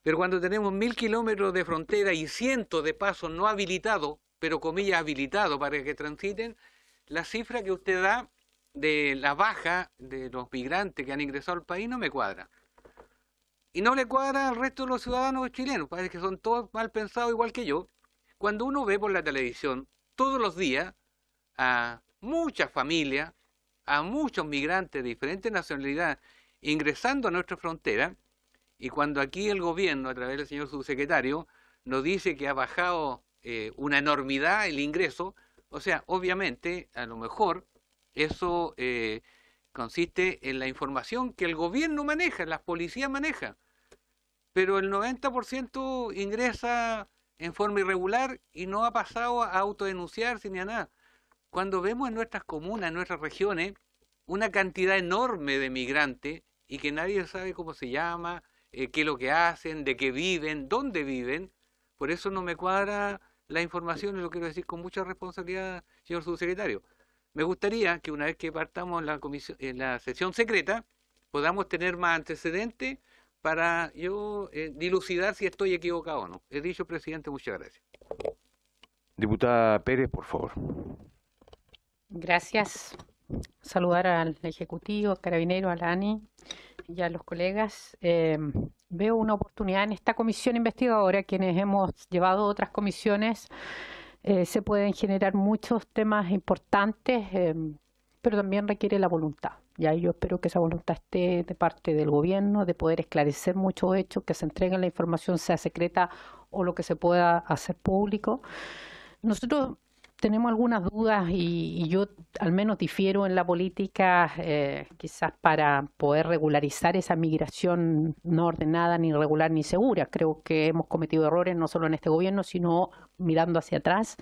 pero cuando tenemos mil kilómetros de frontera y cientos de pasos no habilitados, pero comillas, habilitado para que transiten, la cifra que usted da de la baja de los migrantes que han ingresado al país no me cuadra. Y no le cuadra al resto de los ciudadanos chilenos, parece que son todos mal pensados igual que yo. Cuando uno ve por la televisión todos los días a muchas familias, a muchos migrantes de diferentes nacionalidades ingresando a nuestra frontera, y cuando aquí el gobierno, a través del señor subsecretario, nos dice que ha bajado eh, una enormidad el ingreso. O sea, obviamente, a lo mejor eso eh, consiste en la información que el gobierno maneja, las policías manejan. Pero el 90% ingresa en forma irregular y no ha pasado a autodenunciarse ni a nada. Cuando vemos en nuestras comunas, en nuestras regiones, una cantidad enorme de migrantes y que nadie sabe cómo se llama, eh, qué es lo que hacen, de qué viven, dónde viven, por eso no me cuadra las informaciones, lo quiero decir con mucha responsabilidad, señor subsecretario. Me gustaría que una vez que partamos la, en eh, la sesión secreta, podamos tener más antecedentes para yo eh, dilucidar si estoy equivocado o no. He dicho, presidente, muchas gracias. Diputada Pérez, por favor. Gracias. Saludar al Ejecutivo, al Carabinero, a ANI y a los colegas. Eh, veo una oportunidad en esta comisión investigadora, quienes hemos llevado otras comisiones, eh, se pueden generar muchos temas importantes, eh, pero también requiere la voluntad. Y ahí yo espero que esa voluntad esté de parte del gobierno, de poder esclarecer muchos hechos, que se entreguen la información, sea secreta o lo que se pueda hacer público. Nosotros tenemos algunas dudas y, yo al menos difiero en la política eh, quizás para poder regularizar esa migración no ordenada, ni regular, ni segura. Creo que hemos cometido errores no solo en este gobierno, sino mirando hacia atrás.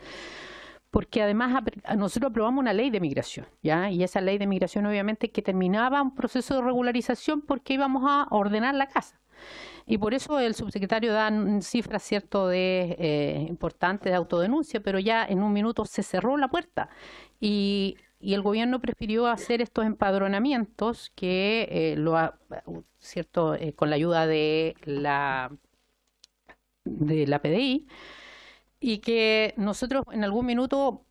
Porque además nosotros aprobamos una ley de migración, ¿ya? Y esa ley de migración obviamente que terminaba un proceso de regularización porque íbamos a ordenar la casa. Y por eso el subsecretario da cifras, ¿cierto?, de eh, importantes de autodenuncia, pero ya en un minuto se cerró la puerta. Y, y el gobierno prefirió hacer estos empadronamientos que eh, lo cierto eh, con la ayuda de la de la PDI y que nosotros en algún minuto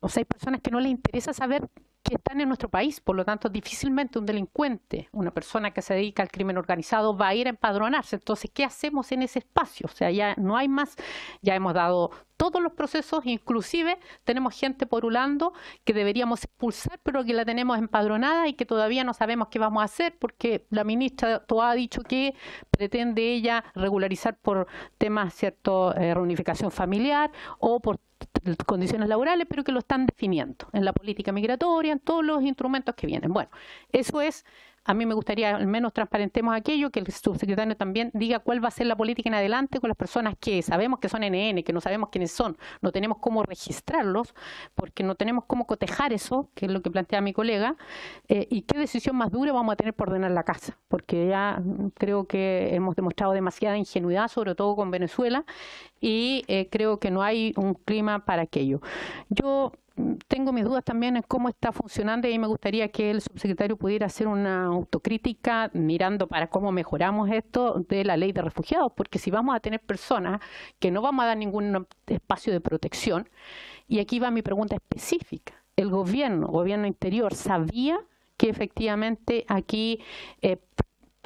o sea, hay personas que no les interesa saber que están en nuestro país, por lo tanto difícilmente un delincuente, una persona que se dedica al crimen organizado va a ir a empadronarse. Entonces, ¿qué hacemos en ese espacio? O sea, ya no hay más, ya hemos dado todos los procesos, inclusive tenemos gente porulando que deberíamos expulsar, pero que la tenemos empadronada y que todavía no sabemos qué vamos a hacer porque la ministra ha dicho que pretende ella regularizar por temas, ¿cierto?, eh, reunificación familiar o por condiciones laborales, pero que lo están definiendo en la política migratoria, en todos los instrumentos que vienen. Bueno, eso es a mí me gustaría al menos transparentemos aquello, que el subsecretario también diga cuál va a ser la política en adelante con las personas que sabemos que son NN, que no sabemos quiénes son, no tenemos cómo registrarlos, porque no tenemos cómo cotejar eso, que es lo que plantea mi colega, eh, y qué decisión más dura vamos a tener por ordenar la casa, porque ya creo que hemos demostrado demasiada ingenuidad, sobre todo con Venezuela, y eh, creo que no hay un clima para aquello. Yo tengo mis dudas también en cómo está funcionando y me gustaría que el subsecretario pudiera hacer una autocrítica mirando para cómo mejoramos esto de la ley de refugiados, porque si vamos a tener personas que no vamos a dar ningún espacio de protección, y aquí va mi pregunta específica, ¿el gobierno, gobierno interior, sabía que efectivamente aquí eh,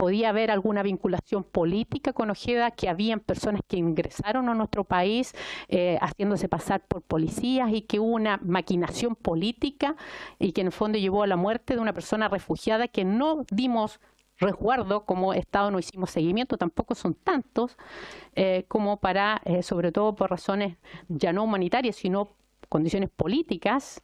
podía haber alguna vinculación política con Ojeda, que habían personas que ingresaron a nuestro país eh, haciéndose pasar por policías y que hubo una maquinación política y que en el fondo llevó a la muerte de una persona refugiada que no dimos resguardo, como Estado no hicimos seguimiento, tampoco son tantos eh, como para, eh, sobre todo por razones ya no humanitarias, sino condiciones políticas,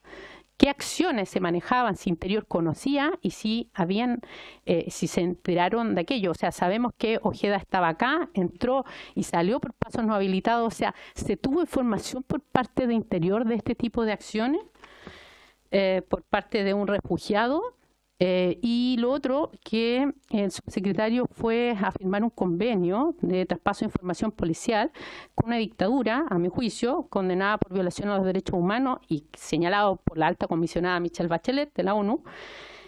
qué acciones se manejaban, si Interior conocía y si habían, eh, si se enteraron de aquello. O sea, sabemos que Ojeda estaba acá, entró y salió por pasos no habilitados. O sea, ¿se tuvo información por parte de Interior de este tipo de acciones? Eh, por parte de un refugiado eh, y lo otro, que el subsecretario fue a firmar un convenio de traspaso de información policial con una dictadura, a mi juicio, condenada por violación a los derechos humanos y señalado por la alta comisionada Michelle Bachelet de la ONU.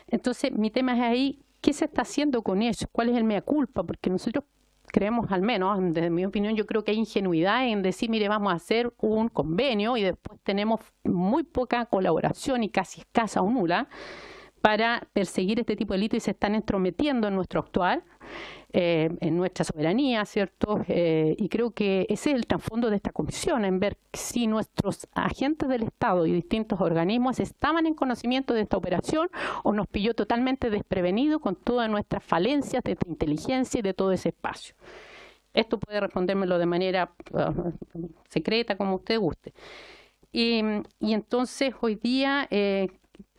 Entonces, mi tema es ahí, ¿qué se está haciendo con eso? ¿Cuál es el mea culpa? Porque nosotros creemos al menos, desde mi opinión, yo creo que hay ingenuidad en decir, mire, vamos a hacer un convenio y después tenemos muy poca colaboración y casi escasa o nula para perseguir este tipo de delitos y se están entrometiendo en nuestro actual, eh, en nuestra soberanía, ¿cierto? Eh, y creo que ese es el trasfondo de esta comisión, en ver si nuestros agentes del Estado y distintos organismos estaban en conocimiento de esta operación o nos pilló totalmente desprevenido con todas nuestras falencias de inteligencia y de todo ese espacio. Esto puede respondérmelo de manera uh, secreta, como usted guste. Y, entonces hoy día eh,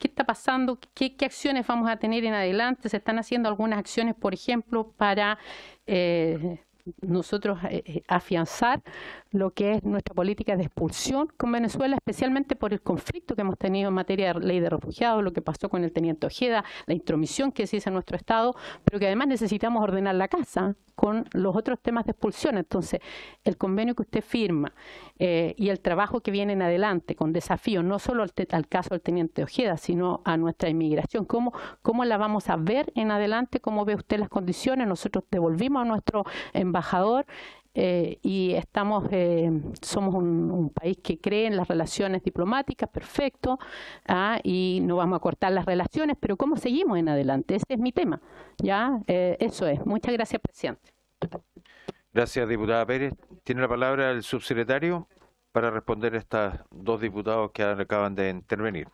qué está pasando, qué, acciones vamos a tener en adelante. Se están haciendo algunas acciones, por ejemplo, para eh, nosotros eh, eh, afianzar lo que es nuestra política de expulsión con Venezuela, especialmente por el conflicto que hemos tenido en materia de ley de refugiados, lo que pasó con el teniente Ojeda, la intromisión que se hizo en nuestro Estado, pero que además necesitamos ordenar la casa con los otros temas de expulsión. Entonces, el convenio que usted firma eh, y el trabajo que viene en adelante con desafío, no solo al, caso del teniente Ojeda, sino a nuestra inmigración, ¿Cómo, ¿cómo la vamos a ver en adelante? ¿Cómo ve usted las condiciones? Nosotros devolvimos a nuestro embajador eh, y estamos, eh, somos un, país que cree en las relaciones diplomáticas, perfecto, ¿ah? y no vamos a cortar las relaciones, pero ¿cómo seguimos en adelante? Ese es mi tema, ¿ya? Eh, eso es. Muchas gracias, presidente. Gracias, diputada Pérez. Tiene la palabra el subsecretario para responder a estos dos diputados que acaban de intervenir.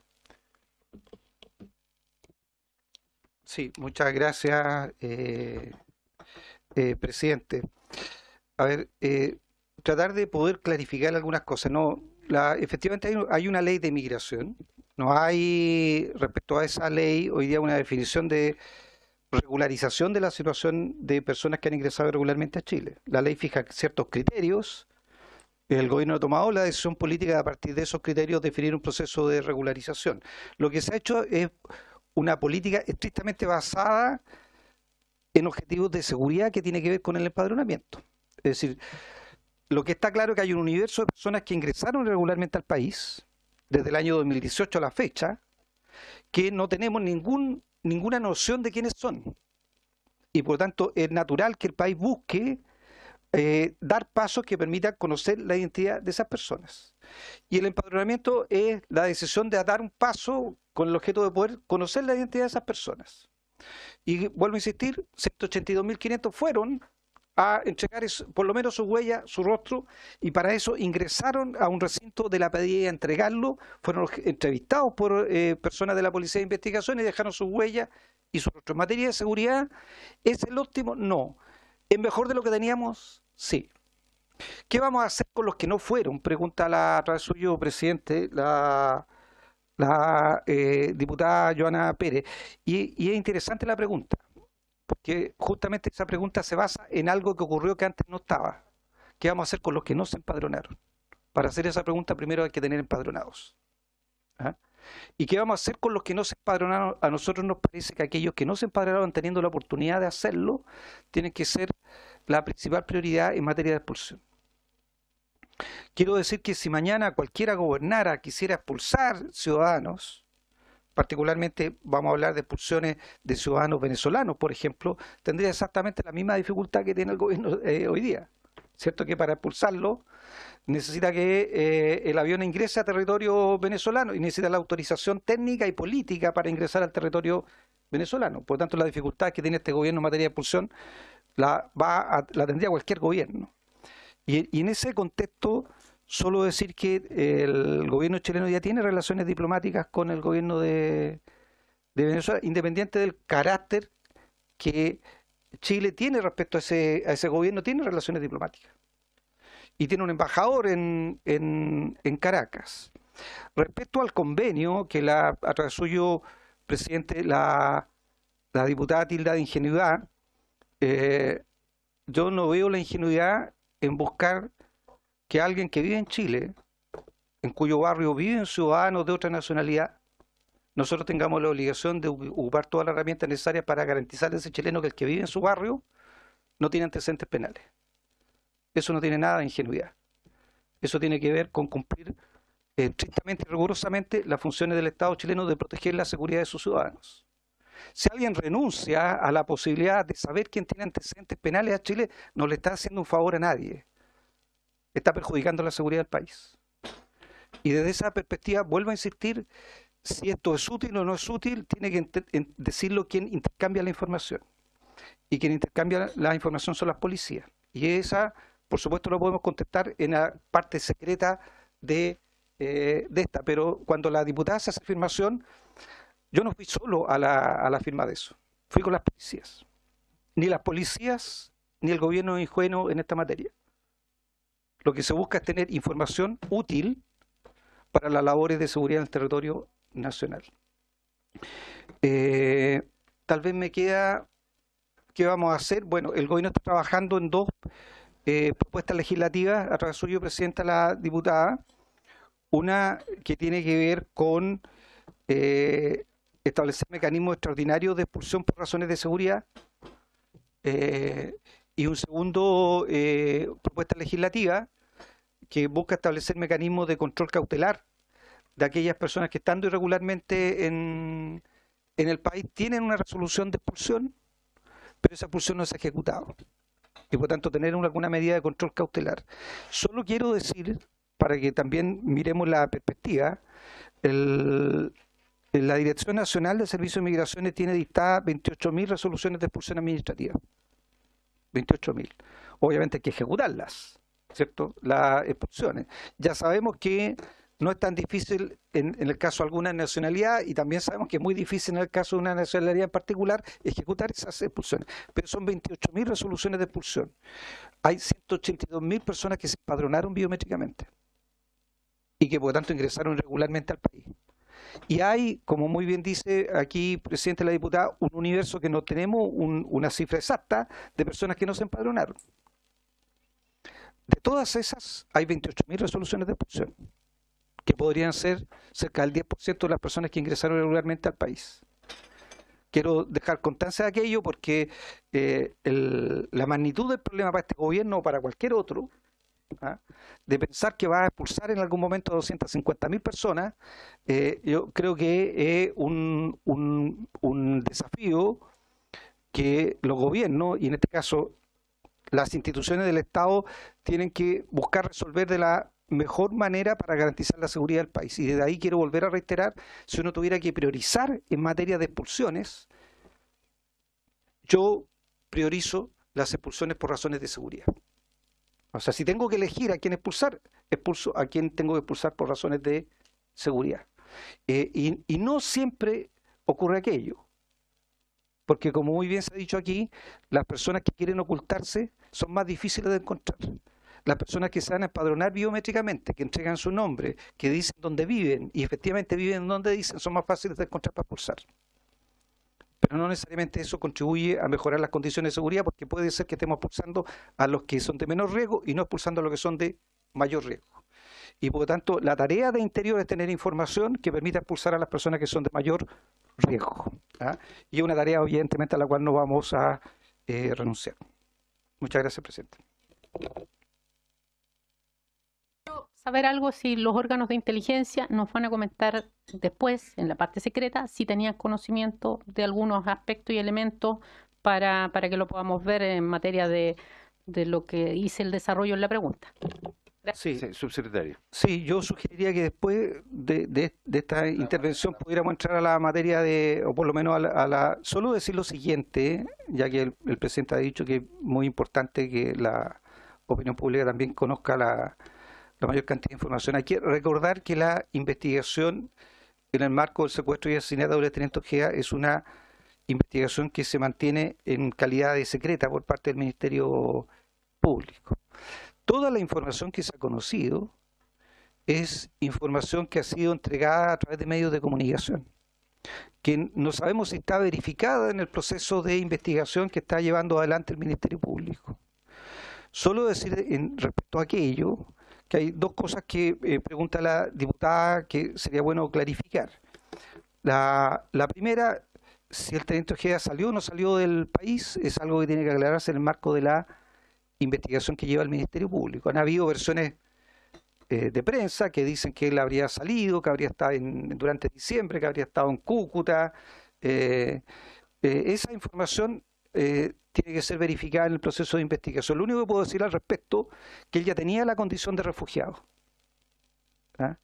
Sí, muchas gracias, eh, presidente. A ver, eh, tratar de poder clarificar algunas cosas. No, efectivamente hay, una ley de migración. No hay, respecto a esa ley, hoy día una definición de regularización de la situación de personas que han ingresado regularmente a Chile. La ley fija ciertos criterios. El gobierno ha tomado la decisión política a partir de esos criterios definir un proceso de regularización. Lo que se ha hecho es una política estrictamente basada en objetivos de seguridad que tiene que ver con el empadronamiento. Es decir, lo que está claro es que hay un universo de personas que ingresaron regularmente al país, desde el año 2018 a la fecha, que no tenemos ninguna noción de quiénes son. Y por lo tanto es natural que el país busque eh, dar pasos que permitan conocer la identidad de esas personas. Y el empadronamiento es la decisión de dar un paso con el objeto de poder conocer la identidad de esas personas. Y vuelvo a insistir, 182.500 fueron a entregar por lo menos su huella, su rostro, y para eso ingresaron a un recinto de la PDI a entregarlo, fueron entrevistados por eh, personas de la Policía de Investigación y dejaron su huella y su rostro. En materia de seguridad, ¿es el óptimo? No. ¿Es mejor de lo que teníamos? Sí. ¿Qué vamos a hacer con los que no fueron? Pregunta la, a través suyo, presidente, la la eh, diputada Joana Pérez. Y, es interesante la pregunta, porque justamente esa pregunta se basa en algo que ocurrió que antes no estaba. ¿Qué vamos a hacer con los que no se empadronaron? Para hacer esa pregunta primero hay que tener empadronados. ¿ah? ¿Y qué vamos a hacer con los que no se empadronaron? A nosotros nos parece que aquellos que no se empadronaron teniendo la oportunidad de hacerlo, tienen que ser la principal prioridad en materia de expulsión. Quiero decir que si mañana cualquiera gobernara quisiera expulsar ciudadanos, particularmente vamos a hablar de expulsiones de ciudadanos venezolanos, por ejemplo, tendría exactamente la misma dificultad que tiene el gobierno eh, hoy día. ¿Cierto? Que para expulsarlo necesita que eh, el avión ingrese a territorio venezolano y necesita la autorización técnica y política para ingresar al territorio venezolano. Por lo tanto, la dificultad que tiene este gobierno en materia de expulsión la tendría cualquier gobierno. Y, en ese contexto, solo decir que el gobierno chileno ya tiene relaciones diplomáticas con el gobierno de, Venezuela, independiente del carácter que Chile tiene respecto a ese, gobierno, tiene relaciones diplomáticas. Y tiene un embajador en, Caracas. Respecto al convenio que la, a través suyo, presidente, la, diputada Tilda de Ingenuidad, eh, yo no veo la ingenuidad en buscar que alguien que vive en Chile, en cuyo barrio viven ciudadanos de otra nacionalidad, nosotros tengamos la obligación de ocupar todas las herramientas necesarias para garantizar a ese chileno que el que vive en su barrio no tiene antecedentes penales. Eso no tiene nada de ingenuidad. Eso tiene que ver con cumplir eh, estrictamente y rigurosamente las funciones del Estado chileno de proteger la seguridad de sus ciudadanos. Si alguien renuncia a la posibilidad de saber quién tiene antecedentes penales a Chile, no le está haciendo un favor a nadie. Está perjudicando la seguridad del país. Y desde esa perspectiva, vuelvo a insistir, si esto es útil o no es útil, tiene que decirlo quien intercambia la información. Y quien intercambia la información son las policías. Y esa, por supuesto, lo podemos contestar en la parte secreta de, eh, de esta. Pero cuando la diputada hace esa afirmación, yo no fui solo a la, firma de eso, fui con las policías. Ni las policías ni el gobierno es ingenuo en esta materia. Lo que se busca es tener información útil para las labores de seguridad en el territorio nacional. Eh, tal vez me queda, ¿qué vamos a hacer? Bueno, el gobierno está trabajando en dos eh, propuestas legislativas, a través suyo presidenta la diputada, una que tiene que ver con eh, establecer mecanismos extraordinarios de expulsión por razones de seguridad. Eh, y un segundo, eh, propuesta legislativa que busca establecer mecanismos de control cautelar de aquellas personas que estando irregularmente en, el país tienen una resolución de expulsión, pero esa expulsión no se ha ejecutado. Y por tanto tener alguna medida de control cautelar. Solo quiero decir, para que también miremos la perspectiva, el, eh, la Dirección Nacional de Servicios de Migraciones tiene dictadas 28.000 resoluciones de expulsión administrativa. 28.000. Obviamente hay que ejecutarlas, ¿cierto? Las expulsiones. Ya sabemos que no es tan difícil en, el caso de alguna nacionalidad y también sabemos que es muy difícil en el caso de una nacionalidad en particular ejecutar esas expulsiones. Pero son 28.000 resoluciones de expulsión. Hay 182.000 personas que se padronaron biométricamente y que por lo tanto ingresaron regularmente al país. Y hay, como muy bien dice aquí, presidente de la diputada, un universo que no tenemos una cifra exacta de personas que no se empadronaron. De todas esas, hay 28.000 resoluciones de expulsión, que podrían ser cerca del 10% de las personas que ingresaron regularmente al país. Quiero dejar constancia de aquello porque eh, la magnitud del problema para este gobierno o para cualquier otro ¿ah? de pensar que va a expulsar en algún momento a 250.000 personas, eh, yo creo que es un, un desafío que los gobiernos, y en este caso las instituciones del Estado, tienen que buscar resolver de la mejor manera para garantizar la seguridad del país. Y desde ahí quiero volver a reiterar, si uno tuviera que priorizar en materia de expulsiones, yo priorizo las expulsiones por razones de seguridad. O sea, si tengo que elegir a quién expulsar, expulso a quien tengo que expulsar por razones de seguridad. Eh, y, no siempre ocurre aquello. Porque como muy bien se ha dicho aquí, las personas que quieren ocultarse son más difíciles de encontrar. Las personas que se van a empadronar biométricamente, que entregan su nombre, que dicen dónde viven y efectivamente viven donde dicen, son más fáciles de encontrar para expulsar pero no necesariamente eso contribuye a mejorar las condiciones de seguridad porque puede ser que estemos expulsando a los que son de menor riesgo y no expulsando a los que son de mayor riesgo. Y por lo tanto, la tarea de interior es tener información que permita expulsar a las personas que son de mayor riesgo. ¿ah? Y es una tarea, evidentemente, a la cual no vamos a eh, renunciar. Muchas gracias, presidente saber algo si los órganos de inteligencia nos van a comentar después, en la parte secreta, si tenían conocimiento de algunos aspectos y elementos para, para que lo podamos ver en materia de, de lo que hice el desarrollo en la pregunta. Sí, subsecretario. Sí, yo sugeriría que después de, de, esta intervención pudiéramos entrar a la materia de, o por lo menos a la... solo decir lo siguiente, ya que el, presidente ha dicho que es muy importante que la opinión pública también conozca la, la mayor cantidad de información. Hay que recordar que la investigación en el marco del secuestro y asesinato de teniente Ojea es una investigación que se mantiene en calidad de secreta por parte del Ministerio Público. Toda la información que se ha conocido es información que ha sido entregada a través de medios de comunicación, que no sabemos si está verificada en el proceso de investigación que está llevando adelante el Ministerio Público. Solo decir en, respecto a aquello que hay dos cosas que eh, pregunta la diputada que sería bueno clarificar. La, primera, si el teniente Ojeda salió o no salió del país, es algo que tiene que aclararse en el marco de la investigación que lleva el Ministerio Público. Han habido versiones eh, de prensa que dicen que él habría salido, que habría estado durante diciembre, que habría estado en Cúcuta. Eh, esa información eh, tiene que ser verificada en el proceso de investigación. Lo único que puedo decir al respecto es que él ya tenía la condición de refugiado. ¿ah?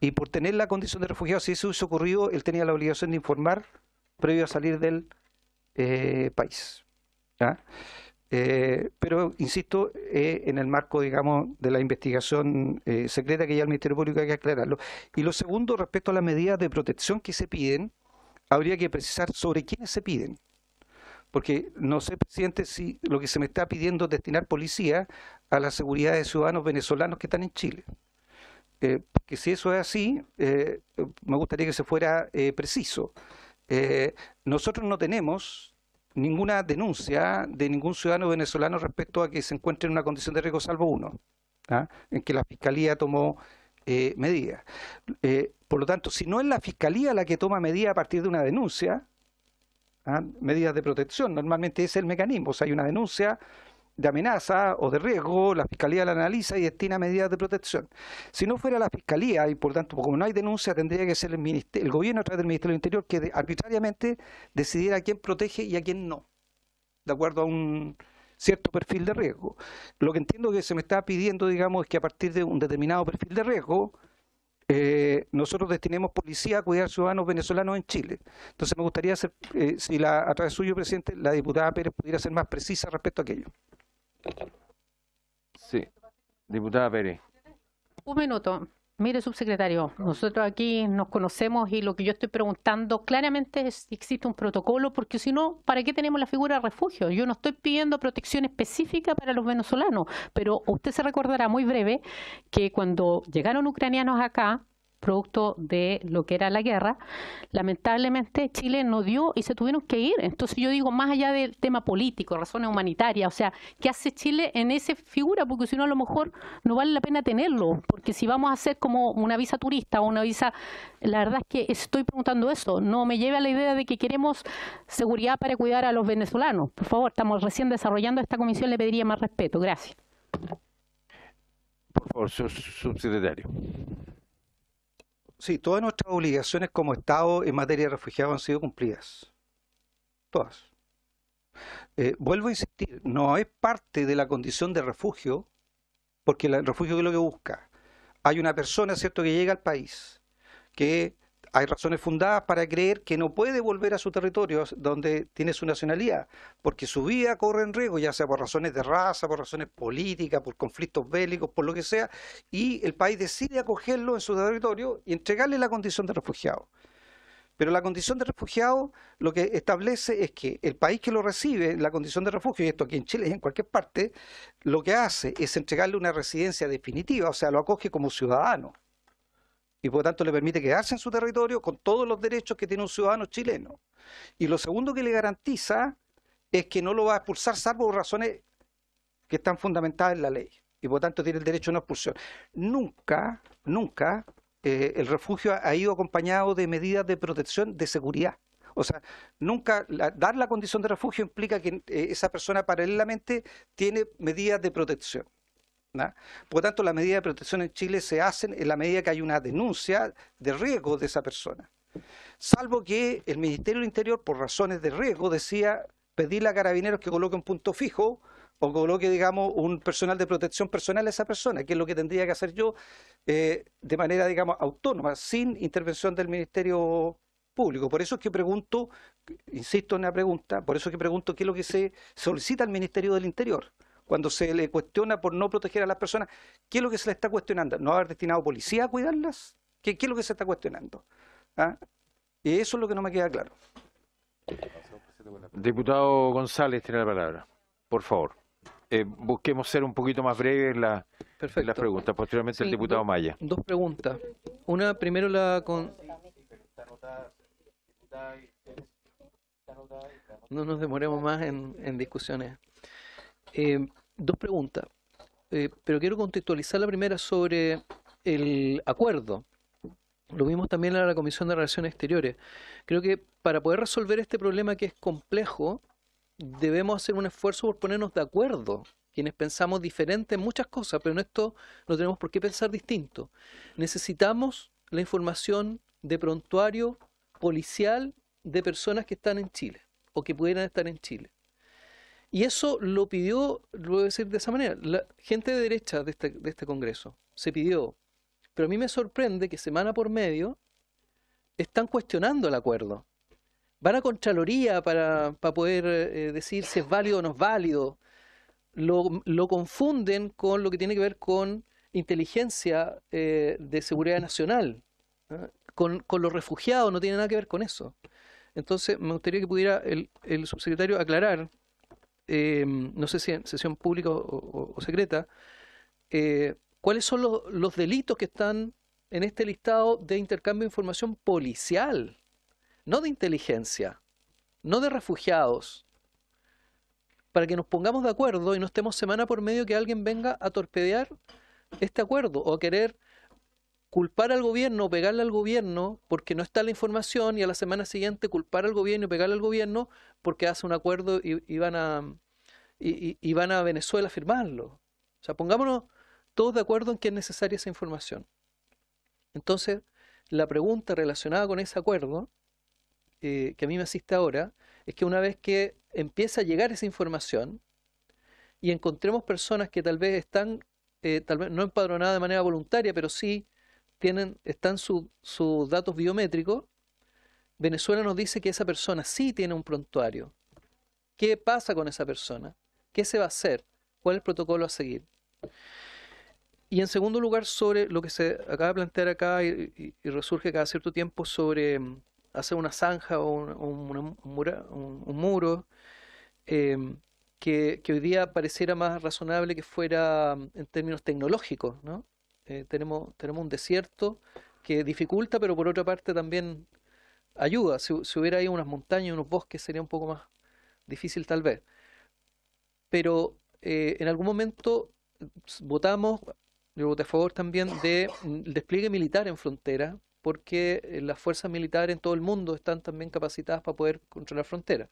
Y por tener la condición de refugiado, si eso hubiese ocurrido, él tenía la obligación de informar previo a salir del eh, país. ¿ah? Eh, pero, insisto, eh, en el marco, digamos, de la investigación secreta que ya el Ministerio Público hay que aclararlo. Y lo segundo, respecto a las medidas de protección que se piden, habría que precisar sobre quiénes se piden porque no sé, presidente, si lo que se me está pidiendo es destinar policía a la seguridad de ciudadanos venezolanos que están en Chile. porque eh, si eso es así, eh, me gustaría que se fuera eh, preciso. nosotros no tenemos ninguna denuncia de ningún ciudadano venezolano respecto a que se encuentre en una condición de riesgo salvo uno, ¿ah? en que la Fiscalía tomó medidas. por lo tanto, si no es la Fiscalía la que toma medidas a partir de una denuncia, ¿ah? medidas de protección. Normalmente es el mecanismo, o sea, hay una denuncia de amenaza o de riesgo, la Fiscalía la analiza y destina medidas de protección. Si no fuera la Fiscalía, y por tanto, como no hay denuncia, tendría que ser el, el gobierno a través del Ministerio del Interior que arbitrariamente decidiera a quién protege y a quién no, de acuerdo a un cierto perfil de riesgo. Lo que entiendo que se me está pidiendo, digamos, es que a partir de un determinado perfil de riesgo, eh, nosotros destinemos policía a cuidar ciudadanos venezolanos en Chile. Entonces me gustaría, hacer, eh, si la, a través suyo, presidente, la diputada Pérez pudiera ser más precisa respecto a aquello. Sí, diputada Pérez. Un minuto. Mire, subsecretario, nosotros aquí nos conocemos y lo que yo estoy preguntando claramente es si existe un protocolo, porque si no, ¿para qué tenemos la figura de refugio? Yo no estoy pidiendo protección específica para los venezolanos, pero usted se recordará muy breve que cuando llegaron ucranianos acá, producto de lo que era la guerra, lamentablemente Chile no dio y se tuvieron que ir. Entonces yo digo, más allá del tema político, razones humanitarias, o sea, ¿qué hace Chile en esa figura? Porque si no, a lo mejor no vale la pena tenerlo, porque si vamos a hacer como una visa turista o una visa, la verdad es que estoy preguntando eso, no me lleve a la idea de que queremos seguridad para cuidar a los venezolanos. Por favor, estamos recién desarrollando esta comisión, le pediría más respeto. Gracias. Por favor, su subsecretario. Sí, todas nuestras obligaciones como Estado en materia de refugiados han sido cumplidas. Todas. Eh, vuelvo a insistir, no es parte de la condición de refugio, porque el refugio es lo que busca. Hay una persona, ¿cierto?, que llega al país, que hay razones fundadas para creer que no puede volver a su territorio donde tiene su nacionalidad, porque su vida corre en riesgo, ya sea por razones de raza, por razones políticas, por conflictos bélicos, por lo que sea, y el país decide acogerlo en su territorio y entregarle la condición de refugiado. Pero la condición de refugiado lo que establece es que el país que lo recibe, la condición de refugio, y esto aquí en Chile y en cualquier parte, lo que hace es entregarle una residencia definitiva, o sea, lo acoge como ciudadano y por lo tanto le permite quedarse en su territorio con todos los derechos que tiene un ciudadano chileno. Y lo segundo que le garantiza es que no lo va a expulsar salvo por razones que están fundamentadas en la ley y por lo tanto tiene el derecho a una expulsión. Nunca, nunca eh, el refugio ha ido acompañado de medidas de protección de seguridad. O sea, nunca dar la condición de refugio implica que eh, esa persona paralelamente tiene medidas de protección. Por lo tanto, las medidas de protección en Chile se hacen en la medida que hay una denuncia de riesgo de esa persona. Salvo que el Ministerio del Interior, por razones de riesgo, decía pedirle a carabineros que coloque un punto fijo o coloque, digamos, un personal de protección personal a esa persona, que es lo que tendría que hacer yo eh, de manera, digamos, autónoma, sin intervención del Ministerio Público. Por eso es que pregunto, insisto en la pregunta, por eso es que pregunto qué es lo que se solicita al Ministerio del Interior cuando se le cuestiona por no proteger a las personas, ¿qué es lo que se le está cuestionando? ¿No haber destinado policía a cuidarlas? ¿Qué, es lo que se está cuestionando? ¿Ah? Y eso es lo que no me queda claro. Diputado González tiene la palabra. Por favor. Eh, busquemos ser un poquito más breves en, la, las preguntas. Posteriormente el diputado Maya. Dos preguntas. Una, primero la... Con... No nos demoremos más en discusiones. Eh, dos preguntas, eh, pero quiero contextualizar la primera sobre el acuerdo. Lo vimos también en la Comisión de Relaciones Exteriores. Creo que para poder resolver este problema que es complejo, debemos hacer un esfuerzo por ponernos de acuerdo quienes pensamos diferente en muchas cosas, pero en esto no tenemos por qué pensar distinto. Necesitamos la información de prontuario policial de personas que están en Chile o que pudieran estar en Chile. Y eso lo pidió, lo voy a decir de esa manera, la gente de derecha este, de este, Congreso. Se pidió. Pero a mí me sorprende que semana por medio están cuestionando el acuerdo. Van a Contraloría para, poder eh, decir si es válido o no es válido. Lo, confunden con lo que tiene que ver con inteligencia eh, de seguridad nacional. Con, los refugiados no tiene nada que ver con eso. Entonces, me gustaría que pudiera el, el subsecretario aclarar Em, no sé si en sesión pública o, secreta, eh, cuáles son los delitos que están en este listado de intercambio de información policial, no de inteligencia, no de refugiados, para que nos pongamos de acuerdo y no estemos semana por medio que alguien venga a torpedear este acuerdo o a querer culpar al gobierno, pegarle al gobierno porque no está la información y a la semana siguiente culpar al gobierno y pegarle al gobierno porque hace un acuerdo y, van, a, y, van a Venezuela a firmarlo. O sea, pongámonos todos de acuerdo en que es necesaria esa información. Entonces, la pregunta relacionada con ese acuerdo, eh, que a mí me asiste ahora, es que una vez que empieza a llegar esa información y encontremos personas que tal vez están, eh, tal vez no empadronadas de manera voluntaria, pero sí están sus datos biométricos, Venezuela nos dice que esa persona sí tiene un prontuario. ¿Qué pasa con esa persona? ¿Qué se va a hacer? ¿Cuál es el protocolo a seguir? Y en segundo lugar, sobre lo que se acaba de plantear acá y, resurge cada cierto tiempo sobre mm, hacer una zanja o un, muro, em, que, hoy día pareciera más razonable que fuera mm, en términos tecnológicos, ¿no? Eh, tenemos, tenemos un desierto que dificulta, pero por otra parte también ayuda. Si, hubiera ahí unas montañas, unos bosques, sería un poco más difícil tal vez. Pero eh, en algún momento votamos, yo voté a favor también, del mm, despliegue militar en frontera, porque eh, las fuerzas militares en todo el mundo están también capacitadas para poder controlar fronteras.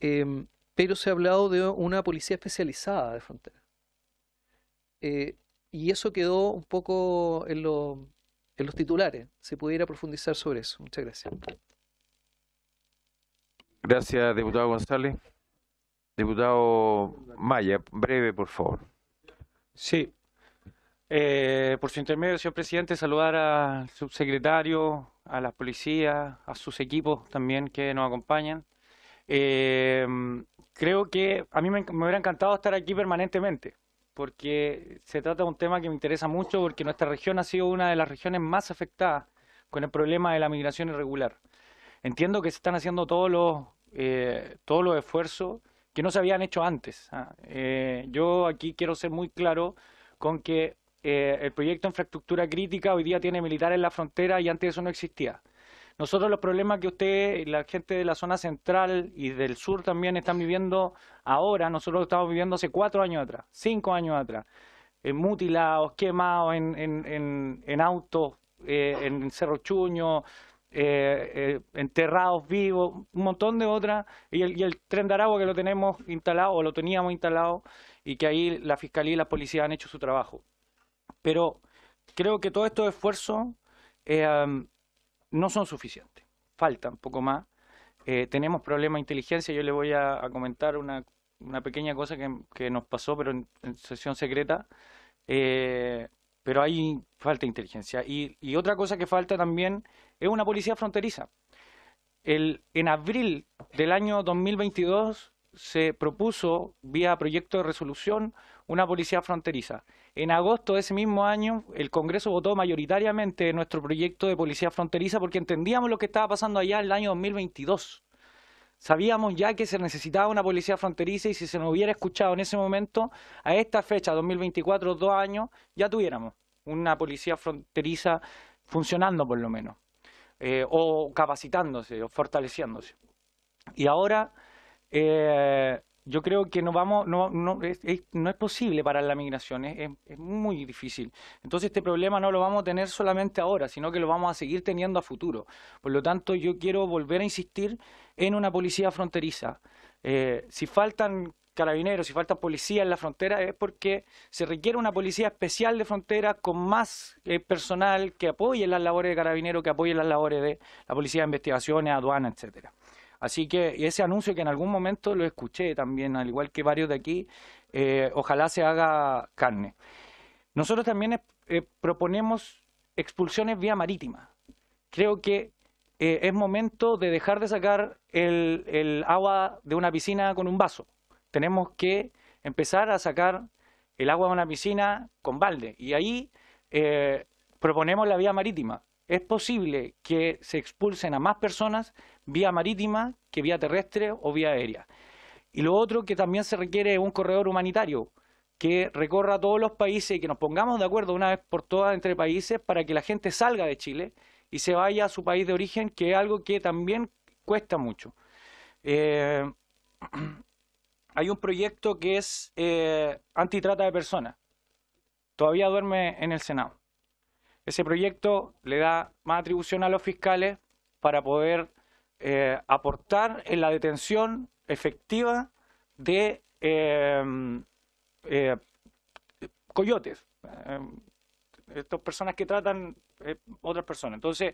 Em, pero se ha hablado de una policía especializada de frontera. Y eso quedó un poco en, los titulares. Se pudiera profundizar sobre eso. Muchas gracias. Gracias, diputado González. Diputado Maya, breve, por favor. Sí. Eh, por su intermedio, señor presidente, saludar al subsecretario, a las policías, a sus equipos también que nos acompañan. Eh, creo que a mí me hubiera encantado estar aquí permanentemente porque se trata de un tema que me interesa mucho porque nuestra región ha sido una de las regiones más afectadas con el problema de la migración irregular. Entiendo que se están haciendo todos los, eh, todos los esfuerzos que no se habían hecho antes. ¿ah? Eh, yo aquí quiero ser muy claro con que eh, el proyecto de infraestructura crítica hoy día tiene militares en la frontera y antes eso no existía. Nosotros los problemas que usted, y la gente de la zona central y del sur también están viviendo ahora, nosotros lo estamos viviendo hace cuatro años atrás, cinco años atrás, mutilados, quemados en, en, en, autos, eh, en Cerro Chuño, eh, eh, enterrados vivos, un montón de otras, y el, tren de Aragua que lo tenemos instalado, o lo teníamos instalado, y que ahí la Fiscalía y la policía han hecho su trabajo. Pero creo que todo esto esfuerzo eh, no son suficientes. Falta un poco más. Eh, tenemos problemas de inteligencia. Yo le voy a, comentar una, pequeña cosa que, nos pasó, pero en, sesión secreta. Eh, pero hay falta de inteligencia. Y, y, otra cosa que falta también es una policía fronteriza. El, en abril del año 2022 se propuso, vía proyecto de resolución, una policía fronteriza. En agosto de ese mismo año, el Congreso votó mayoritariamente nuestro proyecto de policía fronteriza porque entendíamos lo que estaba pasando allá en el año 2022. Sabíamos ya que se necesitaba una policía fronteriza y si se nos hubiera escuchado en ese momento, a esta fecha, 2024, dos años, ya tuviéramos una policía fronteriza funcionando por lo menos, eh, o capacitándose, o fortaleciéndose. Y ahora eh, yo creo que no es, posible para la migración, es, muy difícil. Entonces este problema no lo vamos a tener solamente ahora, sino que lo vamos a seguir teniendo a futuro. Por lo tanto, yo quiero volver a insistir en una policía fronteriza. Eh, si faltan carabineros, si faltan policías en la frontera, es porque se requiere una policía especial de frontera con más eh, personal que apoye las labores de carabineros, que apoye las labores de la policía de investigaciones, aduanas, etcétera. Así que ese anuncio que en algún momento lo escuché también, al igual que varios de aquí, eh, ojalá se haga carne. Nosotros también eh, eh, proponemos expulsiones vía marítima. Creo que es momento de dejar de sacar el, agua de una piscina con un vaso. Tenemos que empezar a sacar el agua de una piscina con balde. Y ahí proponemos la vía marítima es posible que se expulsen a más personas vía marítima que vía terrestre o vía aérea. Y lo otro que también se requiere es un corredor humanitario que recorra todos los países y que nos pongamos de acuerdo una vez por todas entre países para que la gente salga de Chile y se vaya a su país de origen, que es algo que también cuesta mucho. Eh, [CLEARS THROAT] hay un proyecto que es eh, antitrata de personas. Todavía duerme en el Senado. Ese proyecto le da más atribución a los fiscales para poder eh, aportar en la detención efectiva de em, eh, coyotes, em, estas personas que tratan eh, otras personas. Entonces,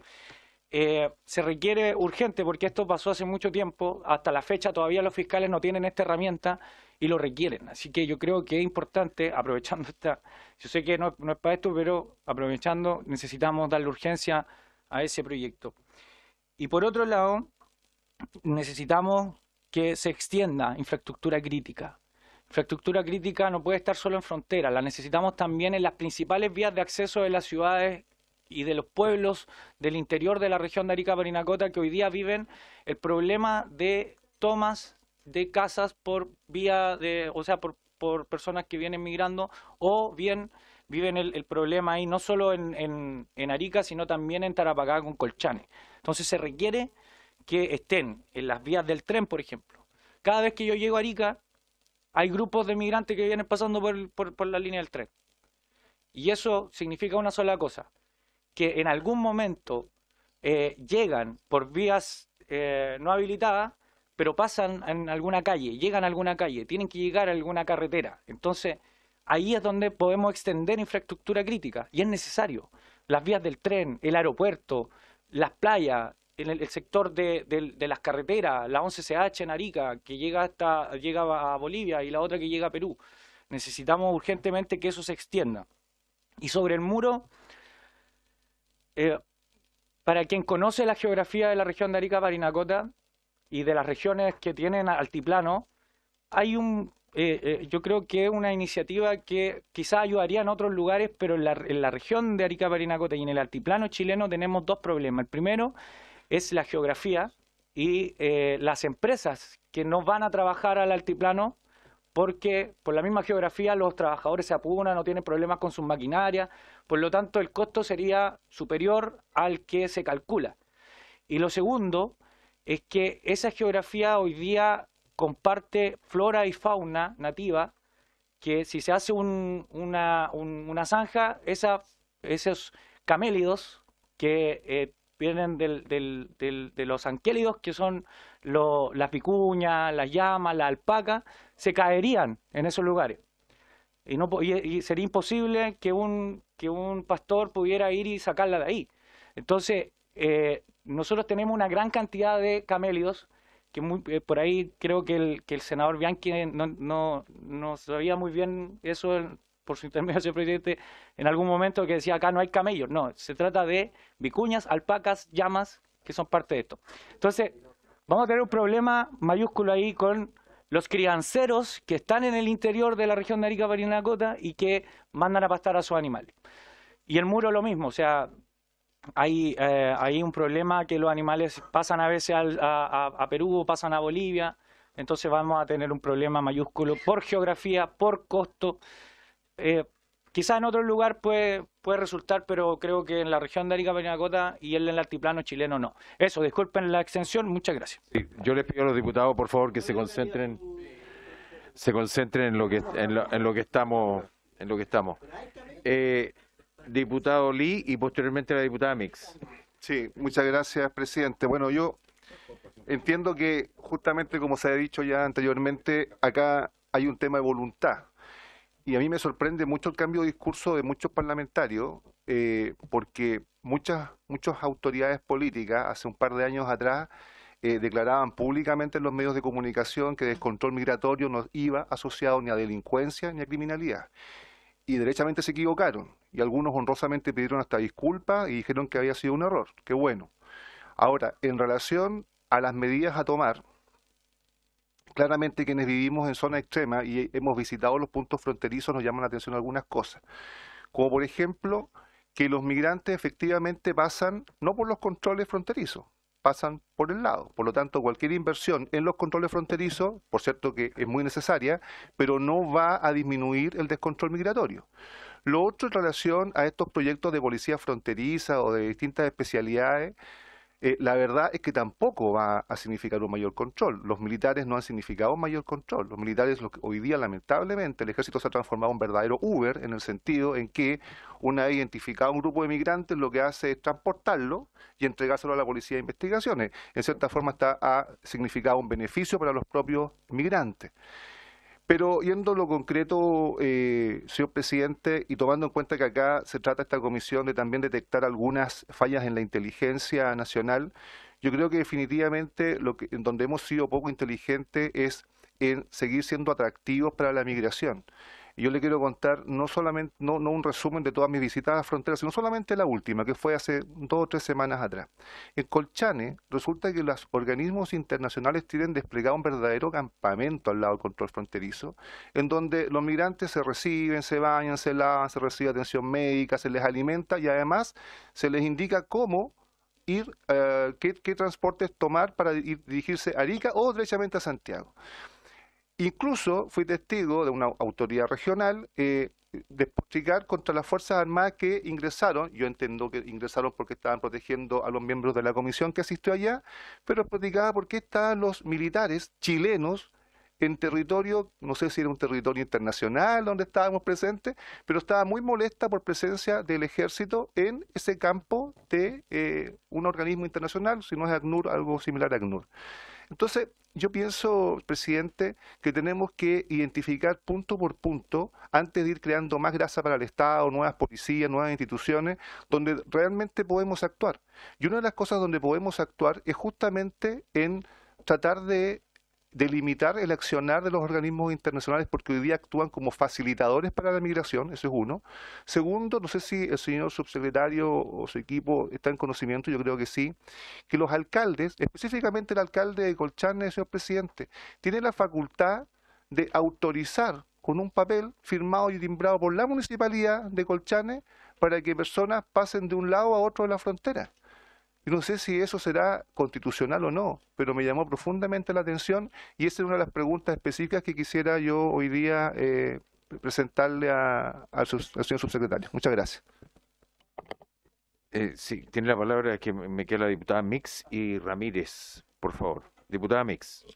eh, se requiere urgente porque esto pasó hace mucho tiempo, hasta la fecha todavía los fiscales no tienen esta herramienta y lo requieren. Así que yo creo que es importante, aprovechando esta, yo sé que no, es para esto, pero aprovechando necesitamos darle urgencia a ese proyecto. Y por otro lado, necesitamos que se extienda infraestructura crítica. Infraestructura crítica no puede estar solo en frontera, la necesitamos también en las principales vías de acceso de las ciudades y de los pueblos del interior de la región de Arica Parinacota que hoy día viven el problema de tomas de casas por vía de, o sea, por, personas que vienen migrando o bien viven el, problema ahí no solo en, en, Arica, sino también en Tarapacá con Colchanes. Entonces se requiere que estén en las vías del tren, por ejemplo. Cada vez que yo llego a Arica, hay grupos de migrantes que vienen pasando por, por la línea del tren. Y eso significa una sola cosa, que en algún momento eh, llegan por vías eh, no habilitadas, pero pasan en alguna calle, llegan a alguna calle, tienen que llegar a alguna carretera. Entonces, ahí es donde podemos extender infraestructura crítica y es necesario. Las vías del tren, el aeropuerto, las playas, en el, sector de, las carreteras, la 11CH en Arica, que llega, hasta, llega a Bolivia y la otra que llega a Perú. Necesitamos urgentemente que eso se extienda. Y sobre el muro, eh, para quien conoce la geografía de la región de Arica Parinacota y de las regiones que tienen altiplano, hay un, eh, eh, yo creo que es una iniciativa que quizás ayudaría en otros lugares, pero en la, en la región de Arica Parinacota y en el altiplano chileno tenemos dos problemas. El primero es la geografía y las empresas que no van a trabajar al altiplano porque por la misma geografía los trabajadores se apunan, no tienen problemas con sus maquinarias, por lo tanto el costo sería superior al que se calcula. Y lo segundo es que esa geografía hoy día comparte flora y fauna nativa, que si se hace una, una, zanja, esos camélidos que eh, vienen de los anquélidos, que son las vicuñas, las llamas, la alpaca se caerían en esos lugares. Y, no, sería imposible que un, que un pastor pudiera ir y sacarla de ahí. Entonces, eh, nosotros tenemos una gran cantidad de camélidos, que eh, por ahí creo que el, el senador Bianchi no, no, no sabía muy bien eso por su intermedio, presidente, en algún momento que decía acá no hay camellos. No, se trata de vicuñas, alpacas, llamas, que son parte de esto. Entonces, vamos a tener un problema mayúsculo ahí con los crianceros que están en el interior de la región de Arica Parinacota y que mandan a pastar a sus animales. Y el muro lo mismo, o sea, hay, eh, un problema que los animales pasan a veces a, a, Perú, pasan a Bolivia, entonces vamos a tener un problema mayúsculo por geografía, por costo, eh, quizás en otro lugar puede, resultar, pero creo que en la región de Arica Peñacota y en el altiplano chileno no. Eso, disculpen la extensión, muchas gracias. yo les pido a los diputados, por favor, que se concentren se concentren en lo que en lo, que estamos en lo que estamos eh, diputado Lee y posteriormente la diputada Mix sí muchas gracias presidente bueno yo entiendo que justamente como se ha dicho ya anteriormente acá hay un tema de voluntad y a mí me sorprende mucho el cambio de discurso de muchos parlamentarios, eh, porque muchas, autoridades políticas hace un par de años atrás eh, declaraban públicamente en los medios de comunicación que el descontrol migratorio no iba asociado ni a delincuencia ni a criminalidad. Y derechamente se equivocaron. Y algunos honrosamente pidieron hasta disculpas y dijeron que había sido un error. Qué bueno. Ahora, en relación a las medidas a tomar, claramente quienes vivimos en zona extrema y hemos visitado los puntos fronterizos nos llaman la atención algunas cosas, como por ejemplo que los migrantes efectivamente pasan no por los controles fronterizos, pasan por el lado. Por lo tanto, cualquier inversión en los controles fronterizos, por cierto que es muy necesaria, pero no va a disminuir el descontrol migratorio. Lo otro en relación a estos proyectos de policía fronteriza o de distintas especialidades, eh, la verdad es que tampoco va a significar un mayor control. Los militares no han significado un mayor control. Los militares, hoy día, lamentablemente, el ejército se ha transformado en un verdadero Uber en el sentido en que una vez identificado un grupo de migrantes, lo que hace es transportarlo y entregárselo a la policía de investigaciones. En cierta forma, está, ha significado un beneficio para los propios migrantes. Pero yendo a lo concreto, eh, señor presidente, y tomando en cuenta que acá se trata esta comisión de también detectar algunas fallas en la inteligencia nacional, yo creo que definitivamente lo en donde hemos sido poco inteligentes es en seguir siendo atractivos para la migración yo le quiero contar no solamente, no, no un resumen de todas mis visitas a la frontera, sino solamente la última, que fue hace dos o tres semanas atrás. En Colchane resulta que los organismos internacionales tienen desplegado un verdadero campamento al lado del control fronterizo, en donde los migrantes se reciben, se bañan, se lavan, se recibe atención médica, se les alimenta y además se les indica cómo ir, eh, qué, qué, transportes tomar para dirigirse a Arica o derechamente a Santiago. Incluso fui testigo de una autoridad regional eh, de despotricar contra las Fuerzas Armadas que ingresaron, yo entiendo que ingresaron porque estaban protegiendo a los miembros de la comisión que asistió allá, pero despotricaba porque estaban los militares chilenos en territorio, no sé si era un territorio internacional donde estábamos presentes, pero estaba muy molesta por presencia del ejército en ese campo de eh, un organismo internacional, si no es ACNUR, algo similar a ACNUR. Entonces, yo pienso, presidente, que tenemos que identificar punto por punto, antes de ir creando más grasa para el Estado, nuevas policías, nuevas instituciones, donde realmente podemos actuar. Y una de las cosas donde podemos actuar es justamente en tratar de delimitar el accionar de los organismos internacionales porque hoy día actúan como facilitadores para la migración, eso es uno. Segundo, no sé si el señor subsecretario o su equipo está en conocimiento, yo creo que sí, que los alcaldes, específicamente el alcalde de Colchane, señor presidente, tiene la facultad de autorizar con un papel firmado y timbrado por la municipalidad de Colchane para que personas pasen de un lado a otro de la frontera. Yo no sé si eso será constitucional o no, pero me llamó profundamente la atención y esa es una de las preguntas específicas que quisiera yo hoy día eh, presentarle a, al, señor subsecretario. Muchas gracias. Eh, sí, tiene la palabra que me queda la diputada Mix y Ramírez, por favor. Diputada Mix.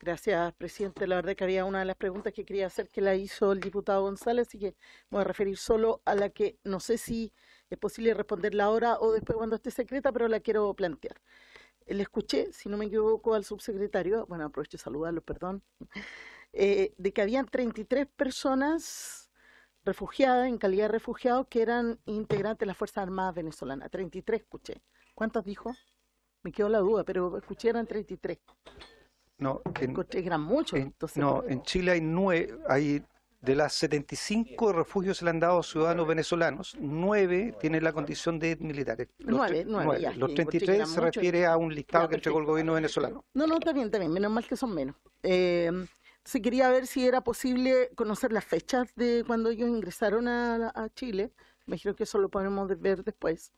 Gracias, presidente. La verdad que había una de las preguntas que quería hacer que la hizo el diputado González, y que voy a referir solo a la que no sé si es posible responderla ahora o después cuando esté secreta, pero la quiero plantear. Le escuché, si no me equivoco, al subsecretario, bueno, aprovecho de saludarlo, perdón, [LAUGHS] eh, de que habían 33 personas refugiadas, en calidad de refugiados, que eran integrantes de las Fuerzas Armadas venezolanas. 33 escuché. ¿Cuántas dijo? Me quedó la duda, pero escuché eran 33. No, en, eran muchos. entonces, no, en Chile hay nueve, hay de las 75 refugios que le han dado a ciudadanos venezolanos, 9 tienen la condición de militares. Nueve, 9, 9, Los 33 se refiere a un listado que entregó el gobierno venezolano. No, no, También, también. Menos mal que son menos. Eh, se quería ver si era posible conocer las fechas de cuando ellos ingresaron a, Chile. Me imagino que eso lo podemos ver después.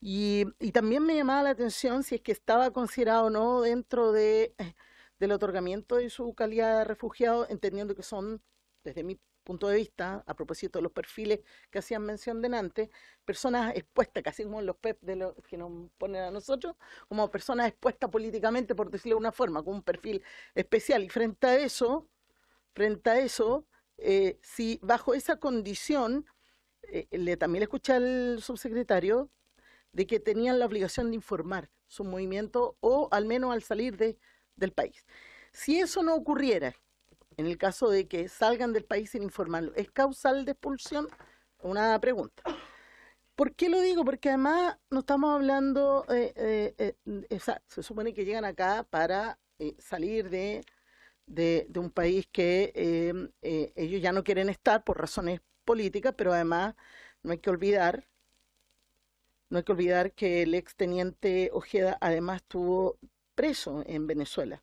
Y, también me llamaba la atención si es que estaba considerado o no dentro de, eh, del otorgamiento de su calidad de refugiado, entendiendo que son desde mi punto de vista, a propósito de los perfiles que hacían mención de delante, personas expuestas, casi como los PEP de los que nos ponen a nosotros, como personas expuestas políticamente, por decirlo de una forma, con un perfil especial. Y frente a eso, frente a eso, eh, si bajo esa condición, eh, le, también le escuché al subsecretario de que tenían la obligación de informar su movimiento o al menos al salir de, del país. Si eso no ocurriera, en el caso de que salgan del país sin informarlo, ¿es causal de expulsión? Una pregunta. ¿Por qué lo digo? Porque además no estamos hablando, eh, eh, eh, se supone que llegan acá para salir de, de, un país que em, ellos ya no quieren estar por razones políticas, pero además no hay que olvidar, no hay que olvidar que el exteniente Ojeda además estuvo preso en Venezuela.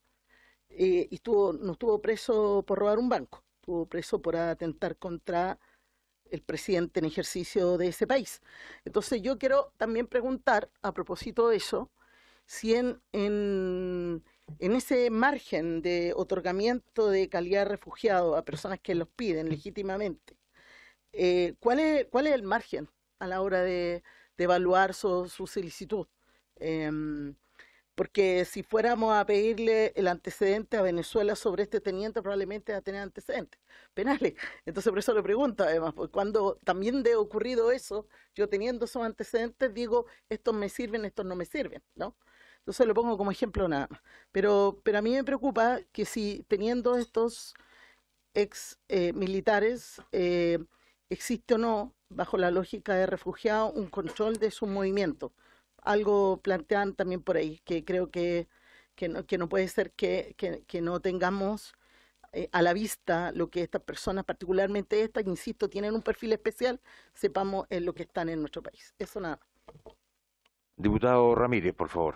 Eh, y estuvo, no estuvo preso por robar un banco, estuvo preso por atentar contra el presidente en ejercicio de ese país. Entonces yo quiero también preguntar, a propósito de eso, si en, en, ese margen de otorgamiento de calidad de refugiado a personas que los piden legítimamente, eh, ¿cuál, es, el margen a la hora de, evaluar su, su solicitud? Em, porque si fuéramos a pedirle el antecedente a Venezuela sobre este teniente, probablemente va a tener antecedentes penales. Entonces, por eso le pregunto, además, porque cuando también de ocurrido eso, yo teniendo esos antecedentes, digo, estos me sirven, estos no me sirven, ¿no? Entonces lo pongo como ejemplo nada Pero, pero a mí me preocupa que si teniendo estos ex eh, militares, eh, existe o no, bajo la lógica de refugiado, un control de sus movimientos algo plantean también por ahí, que creo que, no, que no puede ser que, no tengamos eh, a la vista lo que estas personas, particularmente estas, que insisto, tienen un perfil especial, sepamos en lo que están en nuestro país. Eso nada. Diputado Ramírez, por favor.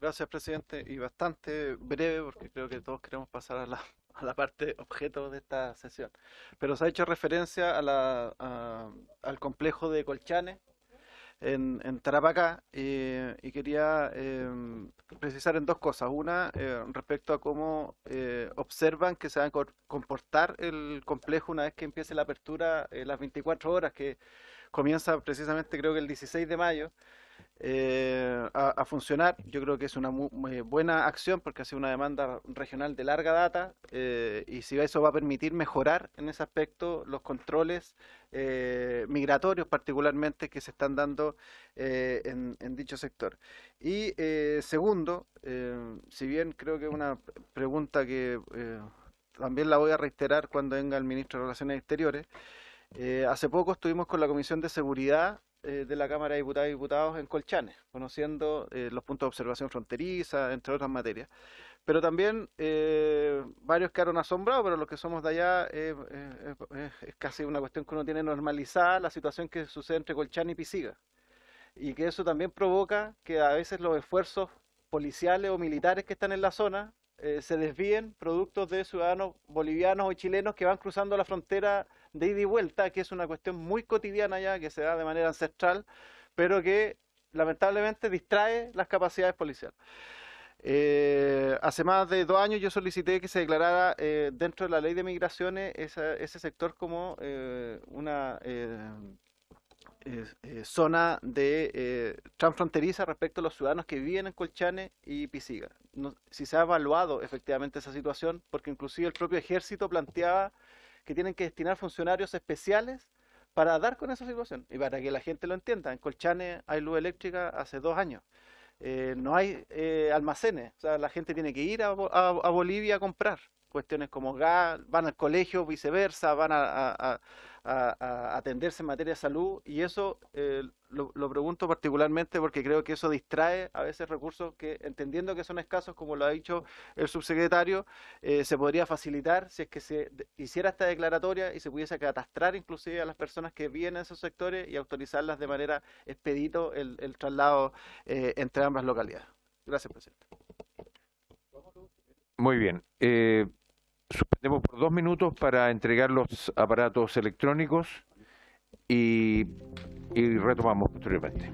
Gracias, presidente. Y bastante breve, porque creo que todos queremos pasar a la a la parte objeto de esta sesión. Pero se ha hecho referencia a al complejo de Colchane en, Tarapacá eh, y quería em, precisar en dos cosas. Una, eh, respecto a cómo eh, observan que se va a comportar el complejo una vez que empiece la apertura las 24 horas, que comienza precisamente creo que el 16 de mayo. Eh, a, funcionar. Yo creo que es una eh, buena acción porque ha sido una demanda regional de larga data eh, y si eso va a permitir mejorar en ese aspecto los controles migratorios particularmente que se están dando en, en, dicho sector. Y segundo, si bien creo que es una pregunta que también la voy a reiterar cuando venga el ministro de Relaciones Exteriores, hace poco estuvimos con la Comisión de Seguridad eh, de la Cámara de Diputados y Diputados en Colchanes, conociendo eh, los puntos de observación fronteriza, entre otras materias. Pero también eh, varios quedaron asombrados, pero los que somos de allá es casi una cuestión que uno tiene normalizada la situación que sucede entre Colchane y Pisiga. Y que eso también provoca que a veces los esfuerzos policiales o militares que están en la zona eh, se desvíen productos de ciudadanos bolivianos o chilenos que van cruzando la frontera de ida y vuelta, que es una cuestión muy cotidiana ya, que se da de manera ancestral, pero que lamentablemente distrae las capacidades policiales. Eh, hace más de dos años yo solicité que se declarara eh, dentro de la ley de migraciones ese sector como una eh, zona de eh, transfronteriza respecto a los ciudadanos que viven en Colchane y Pisiga. si se ha evaluado efectivamente esa situación, porque inclusive el propio ejército planteaba que tienen que destinar funcionarios especiales para dar con esa situación y para que la gente lo entienda. En Colchane hay luz eléctrica hace dos años. Eh, no hay almacenes, o sea, la gente tiene que ir a, Bolivia a comprar cuestiones como gas, van al colegio, viceversa, van a a, atenderse en materia de salud y eso eh, lo, pregunto particularmente porque creo que eso distrae a veces recursos que, entendiendo que son escasos, como lo ha dicho el subsecretario, eh, se podría facilitar si es que se hiciera esta declaratoria y se pudiese catastrar inclusive a las personas que vienen a esos sectores y autorizarlas de manera expedito el, traslado eh, entre ambas localidades. Gracias, presidente. Muy bien. Suspendemos por dos minutos para entregar los aparatos electrónicos y, y retomamos posteriormente.